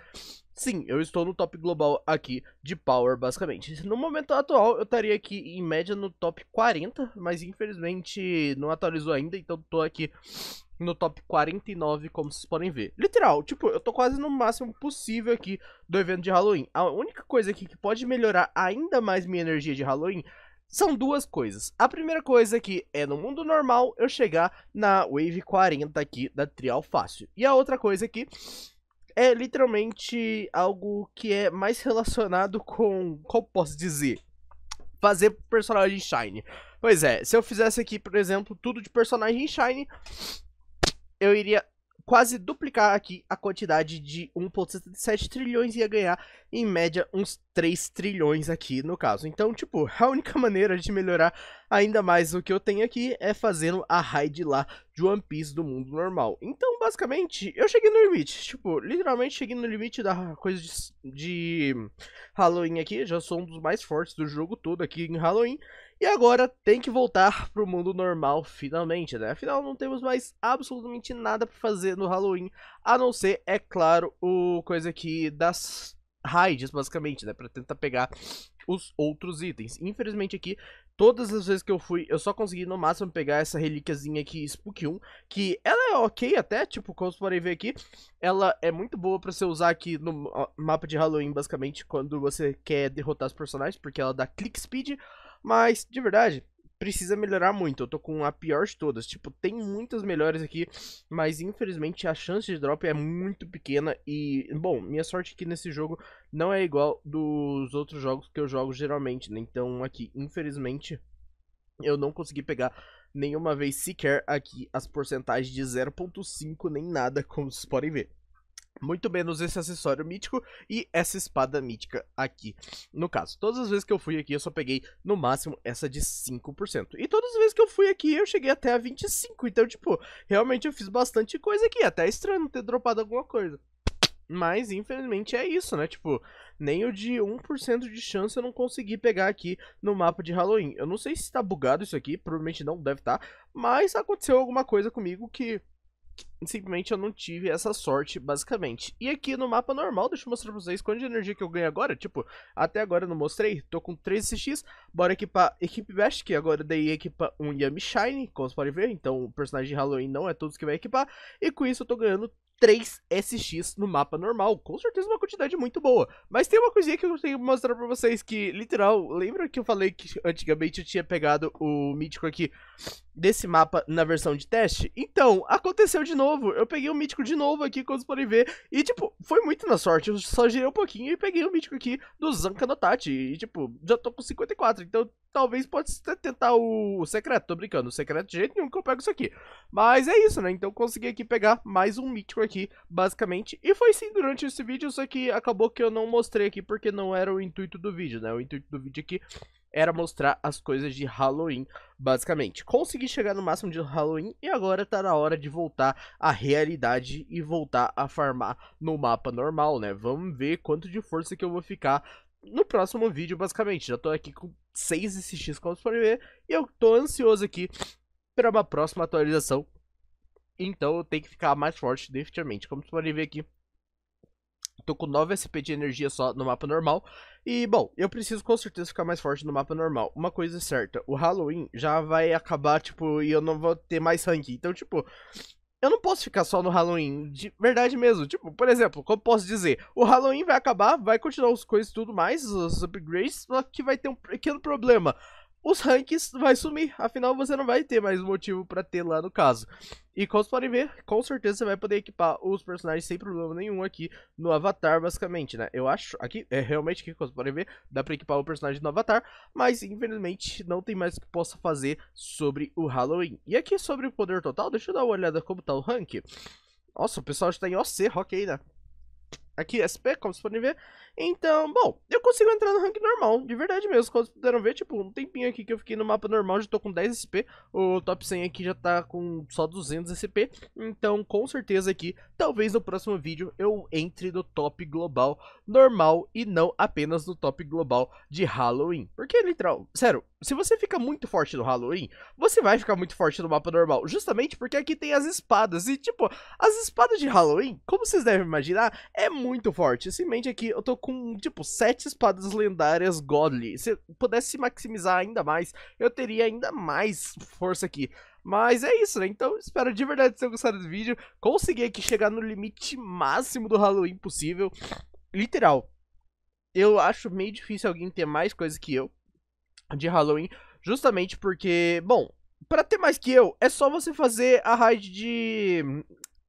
sim, eu estou no top global aqui de Power, basicamente. No momento atual, eu estaria aqui em média no top 40, mas infelizmente não atualizou ainda, então estou aqui no top 49, como vocês podem ver. Literal, tipo, eu estou quase no máximo possível aqui do evento de Halloween. A única coisa aqui que pode melhorar ainda mais minha energia de Halloween são duas coisas. A primeira coisa é que é no mundo normal eu chegar na Wave 40 aqui da Trial Fácil. E a outra coisa é que é literalmente algo que é mais relacionado com. Como posso dizer? Fazer personagem Shine. Pois é, se eu fizesse aqui, por exemplo, tudo de personagem Shine, eu iria quase duplicar aqui a quantidade de 1.77 trilhões e ia ganhar, em média, uns 3 trilhões aqui no caso. Então, tipo, a única maneira de melhorar ainda mais o que eu tenho aqui é fazendo a raid lá de One Piece do mundo normal. Então, basicamente, eu cheguei no limite. Tipo, literalmente cheguei no limite da coisa de, de Halloween aqui. Já sou um dos mais fortes do jogo todo aqui em Halloween. E agora tem que voltar pro mundo normal finalmente, né? Afinal, não temos mais absolutamente nada pra fazer no Halloween, a não ser, é claro, o coisa aqui das raids, basicamente, né? Pra tentar pegar os outros itens. Infelizmente aqui, todas as vezes que eu fui, eu só consegui no máximo pegar essa relíquiazinha aqui, Spook 1, que ela é ok até, tipo, como vocês podem ver aqui, ela é muito boa pra você usar aqui no mapa de Halloween, basicamente, quando você quer derrotar os personagens, porque ela dá click speed, mas, de verdade, precisa melhorar muito. Eu tô com a pior de todas. Tipo, tem muitas melhores aqui, mas infelizmente a chance de drop é muito pequena. E, bom, minha sorte aqui é nesse jogo não é igual dos outros jogos que eu jogo geralmente, né? Então aqui, infelizmente, eu não consegui pegar nenhuma vez sequer aqui as porcentagens de 0.5 nem nada, como vocês podem ver. Muito menos esse acessório mítico e essa espada mítica aqui. No caso, todas as vezes que eu fui aqui, eu só peguei no máximo essa de 5%. E todas as vezes que eu fui aqui, eu cheguei até a 25%. Então, tipo, realmente eu fiz bastante coisa aqui. Até é estranho ter dropado alguma coisa. Mas, infelizmente, é isso, né? Tipo, nem o de 1% de chance eu não consegui pegar aqui no mapa de Halloween. Eu não sei se tá bugado isso aqui, provavelmente não deve estar. Tá, mas aconteceu alguma coisa comigo que simplesmente eu não tive essa sorte, basicamente. E aqui no mapa normal, deixa eu mostrar pra vocês quanto de energia que eu ganho agora. Tipo, até agora eu não mostrei, tô com 13x. Bora equipar equipe best, que agora dei equipa um Yami Shine, como vocês podem ver. Então o personagem de Halloween não é todos que vai equipar. E com isso eu tô ganhando 3 SX no mapa normal, com certeza uma quantidade muito boa. Mas tem uma coisinha que eu tenho que mostrar pra vocês que, literal, lembra que eu falei que antigamente eu tinha pegado o mítico aqui desse mapa na versão de teste? Então, aconteceu de novo novo. Eu peguei o mítico de novo aqui, como vocês podem ver. E, tipo, foi muito na sorte. Eu só girei um pouquinho e peguei o mítico aqui do Zankanotati. E, tipo, já tô com 54. Então, talvez pode tentar o... o secreto. Tô brincando. O secreto de jeito nenhum que eu pego isso aqui. Mas é isso, né? Então, consegui aqui pegar mais um mítico aqui, basicamente. E foi sim durante esse vídeo, só que acabou que eu não mostrei aqui porque não era o intuito do vídeo, né? O intuito do vídeo aqui era mostrar as coisas de Halloween, basicamente. Consegui chegar no máximo de Halloween e agora tá na hora de voltar à realidade e voltar a farmar no mapa normal, né? Vamos ver quanto de força que eu vou ficar no próximo vídeo, basicamente. Já tô aqui com 6 SX, como vocês podem ver, e eu tô ansioso aqui para uma próxima atualização. Então eu tenho que ficar mais forte definitivamente, como vocês podem ver aqui. Tô com 9 SP de energia só no mapa normal. E, bom, eu preciso com certeza ficar mais forte no mapa normal. Uma coisa é certa, o Halloween já vai acabar, tipo, e eu não vou ter mais rank. Então, tipo, eu não posso ficar só no Halloween, de verdade mesmo. Tipo, por exemplo, como posso dizer? O Halloween vai acabar, vai continuar as coisas e tudo mais, os upgrades, só que vai ter um pequeno problema os ranks vai sumir. Afinal, você não vai ter mais motivo para ter lá no caso. E como vocês podem ver, com certeza você vai poder equipar os personagens sem problema nenhum aqui no Avatar, basicamente, né? Eu acho, aqui, é realmente que vocês podem ver, dá pra equipar o personagem no Avatar, mas infelizmente não tem mais o que possa fazer sobre o Halloween. E aqui sobre o poder total, deixa eu dar uma olhada como tá o rank. Nossa, o pessoal tá em OC, ok, né? aqui SP, como vocês podem ver. Então, bom, eu consigo entrar no rank normal, de verdade mesmo. Como vocês puderam ver, tipo, um tempinho aqui que eu fiquei no mapa normal, já tô com 10 SP. O top 100 aqui já tá com só 200 SP. Então, com certeza aqui, talvez no próximo vídeo eu entre no top global normal e não apenas no top global de Halloween. Porque, literal, sério, se você fica muito forte no Halloween, você vai ficar muito forte no mapa normal. Justamente porque aqui tem as espadas. E, tipo, as espadas de Halloween, como vocês devem imaginar, é muito forte. Simplesmente aqui eu tô com, tipo, sete espadas lendárias Godly. Se pudesse maximizar ainda mais, eu teria ainda mais força aqui. Mas é isso, né? Então, espero de verdade que vocês tenham gostado do vídeo. Consegui aqui chegar no limite máximo do Halloween possível. Literal. Eu acho meio difícil alguém ter mais coisa que eu de Halloween, justamente porque, bom, para ter mais que eu, é só você fazer a raid de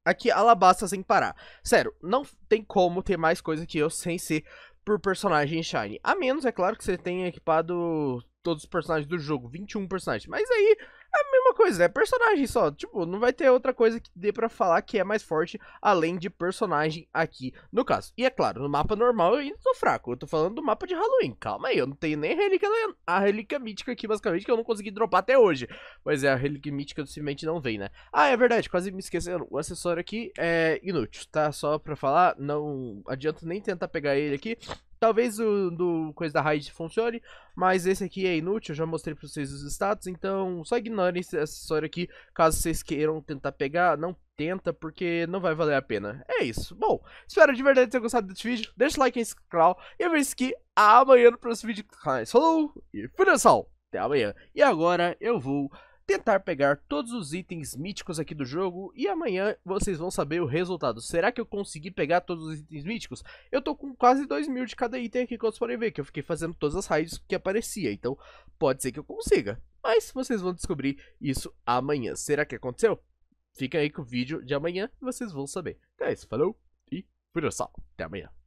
aqui Alabasta sem parar. Sério, não tem como ter mais coisa que eu sem ser por personagem Shine. A menos, é claro, que você tenha equipado todos os personagens do jogo, 21 personagens. Mas aí, a mesma coisa, é né? personagem só. Tipo, não vai ter outra coisa que dê para falar que é mais forte além de personagem aqui no caso. E é claro, no mapa normal eu ainda tô fraco. Eu tô falando do mapa de Halloween. Calma aí, eu não tenho nem relíquia, a relíquia mítica aqui, basicamente, que eu não consegui dropar até hoje. Pois é, a relíquia mítica simplesmente não vem, né? Ah, é verdade, quase me esquecendo. O acessório aqui é inútil, tá? Só pra falar, não adianta nem tentar pegar ele aqui, Talvez o do coisa da raid funcione, mas esse aqui é inútil, eu já mostrei pra vocês os status, então só ignorem esse acessório aqui, caso vocês queiram tentar pegar, não tenta, porque não vai valer a pena. É isso. Bom, espero de verdade ter gostado desse vídeo, deixa o like nesse canal, e eu vejo que amanhã no próximo vídeo. Falou, e fui pessoal, até amanhã. E agora eu vou tentar pegar todos os itens míticos aqui do jogo e amanhã vocês vão saber o resultado. Será que eu consegui pegar todos os itens míticos? Eu tô com quase 2 mil de cada item aqui que vocês podem ver, que eu fiquei fazendo todas as raids que aparecia, então pode ser que eu consiga. Mas vocês vão descobrir isso amanhã. Será que aconteceu? Fica aí com o vídeo de amanhã e vocês vão saber. Então é isso, falou e fui sal. Até amanhã.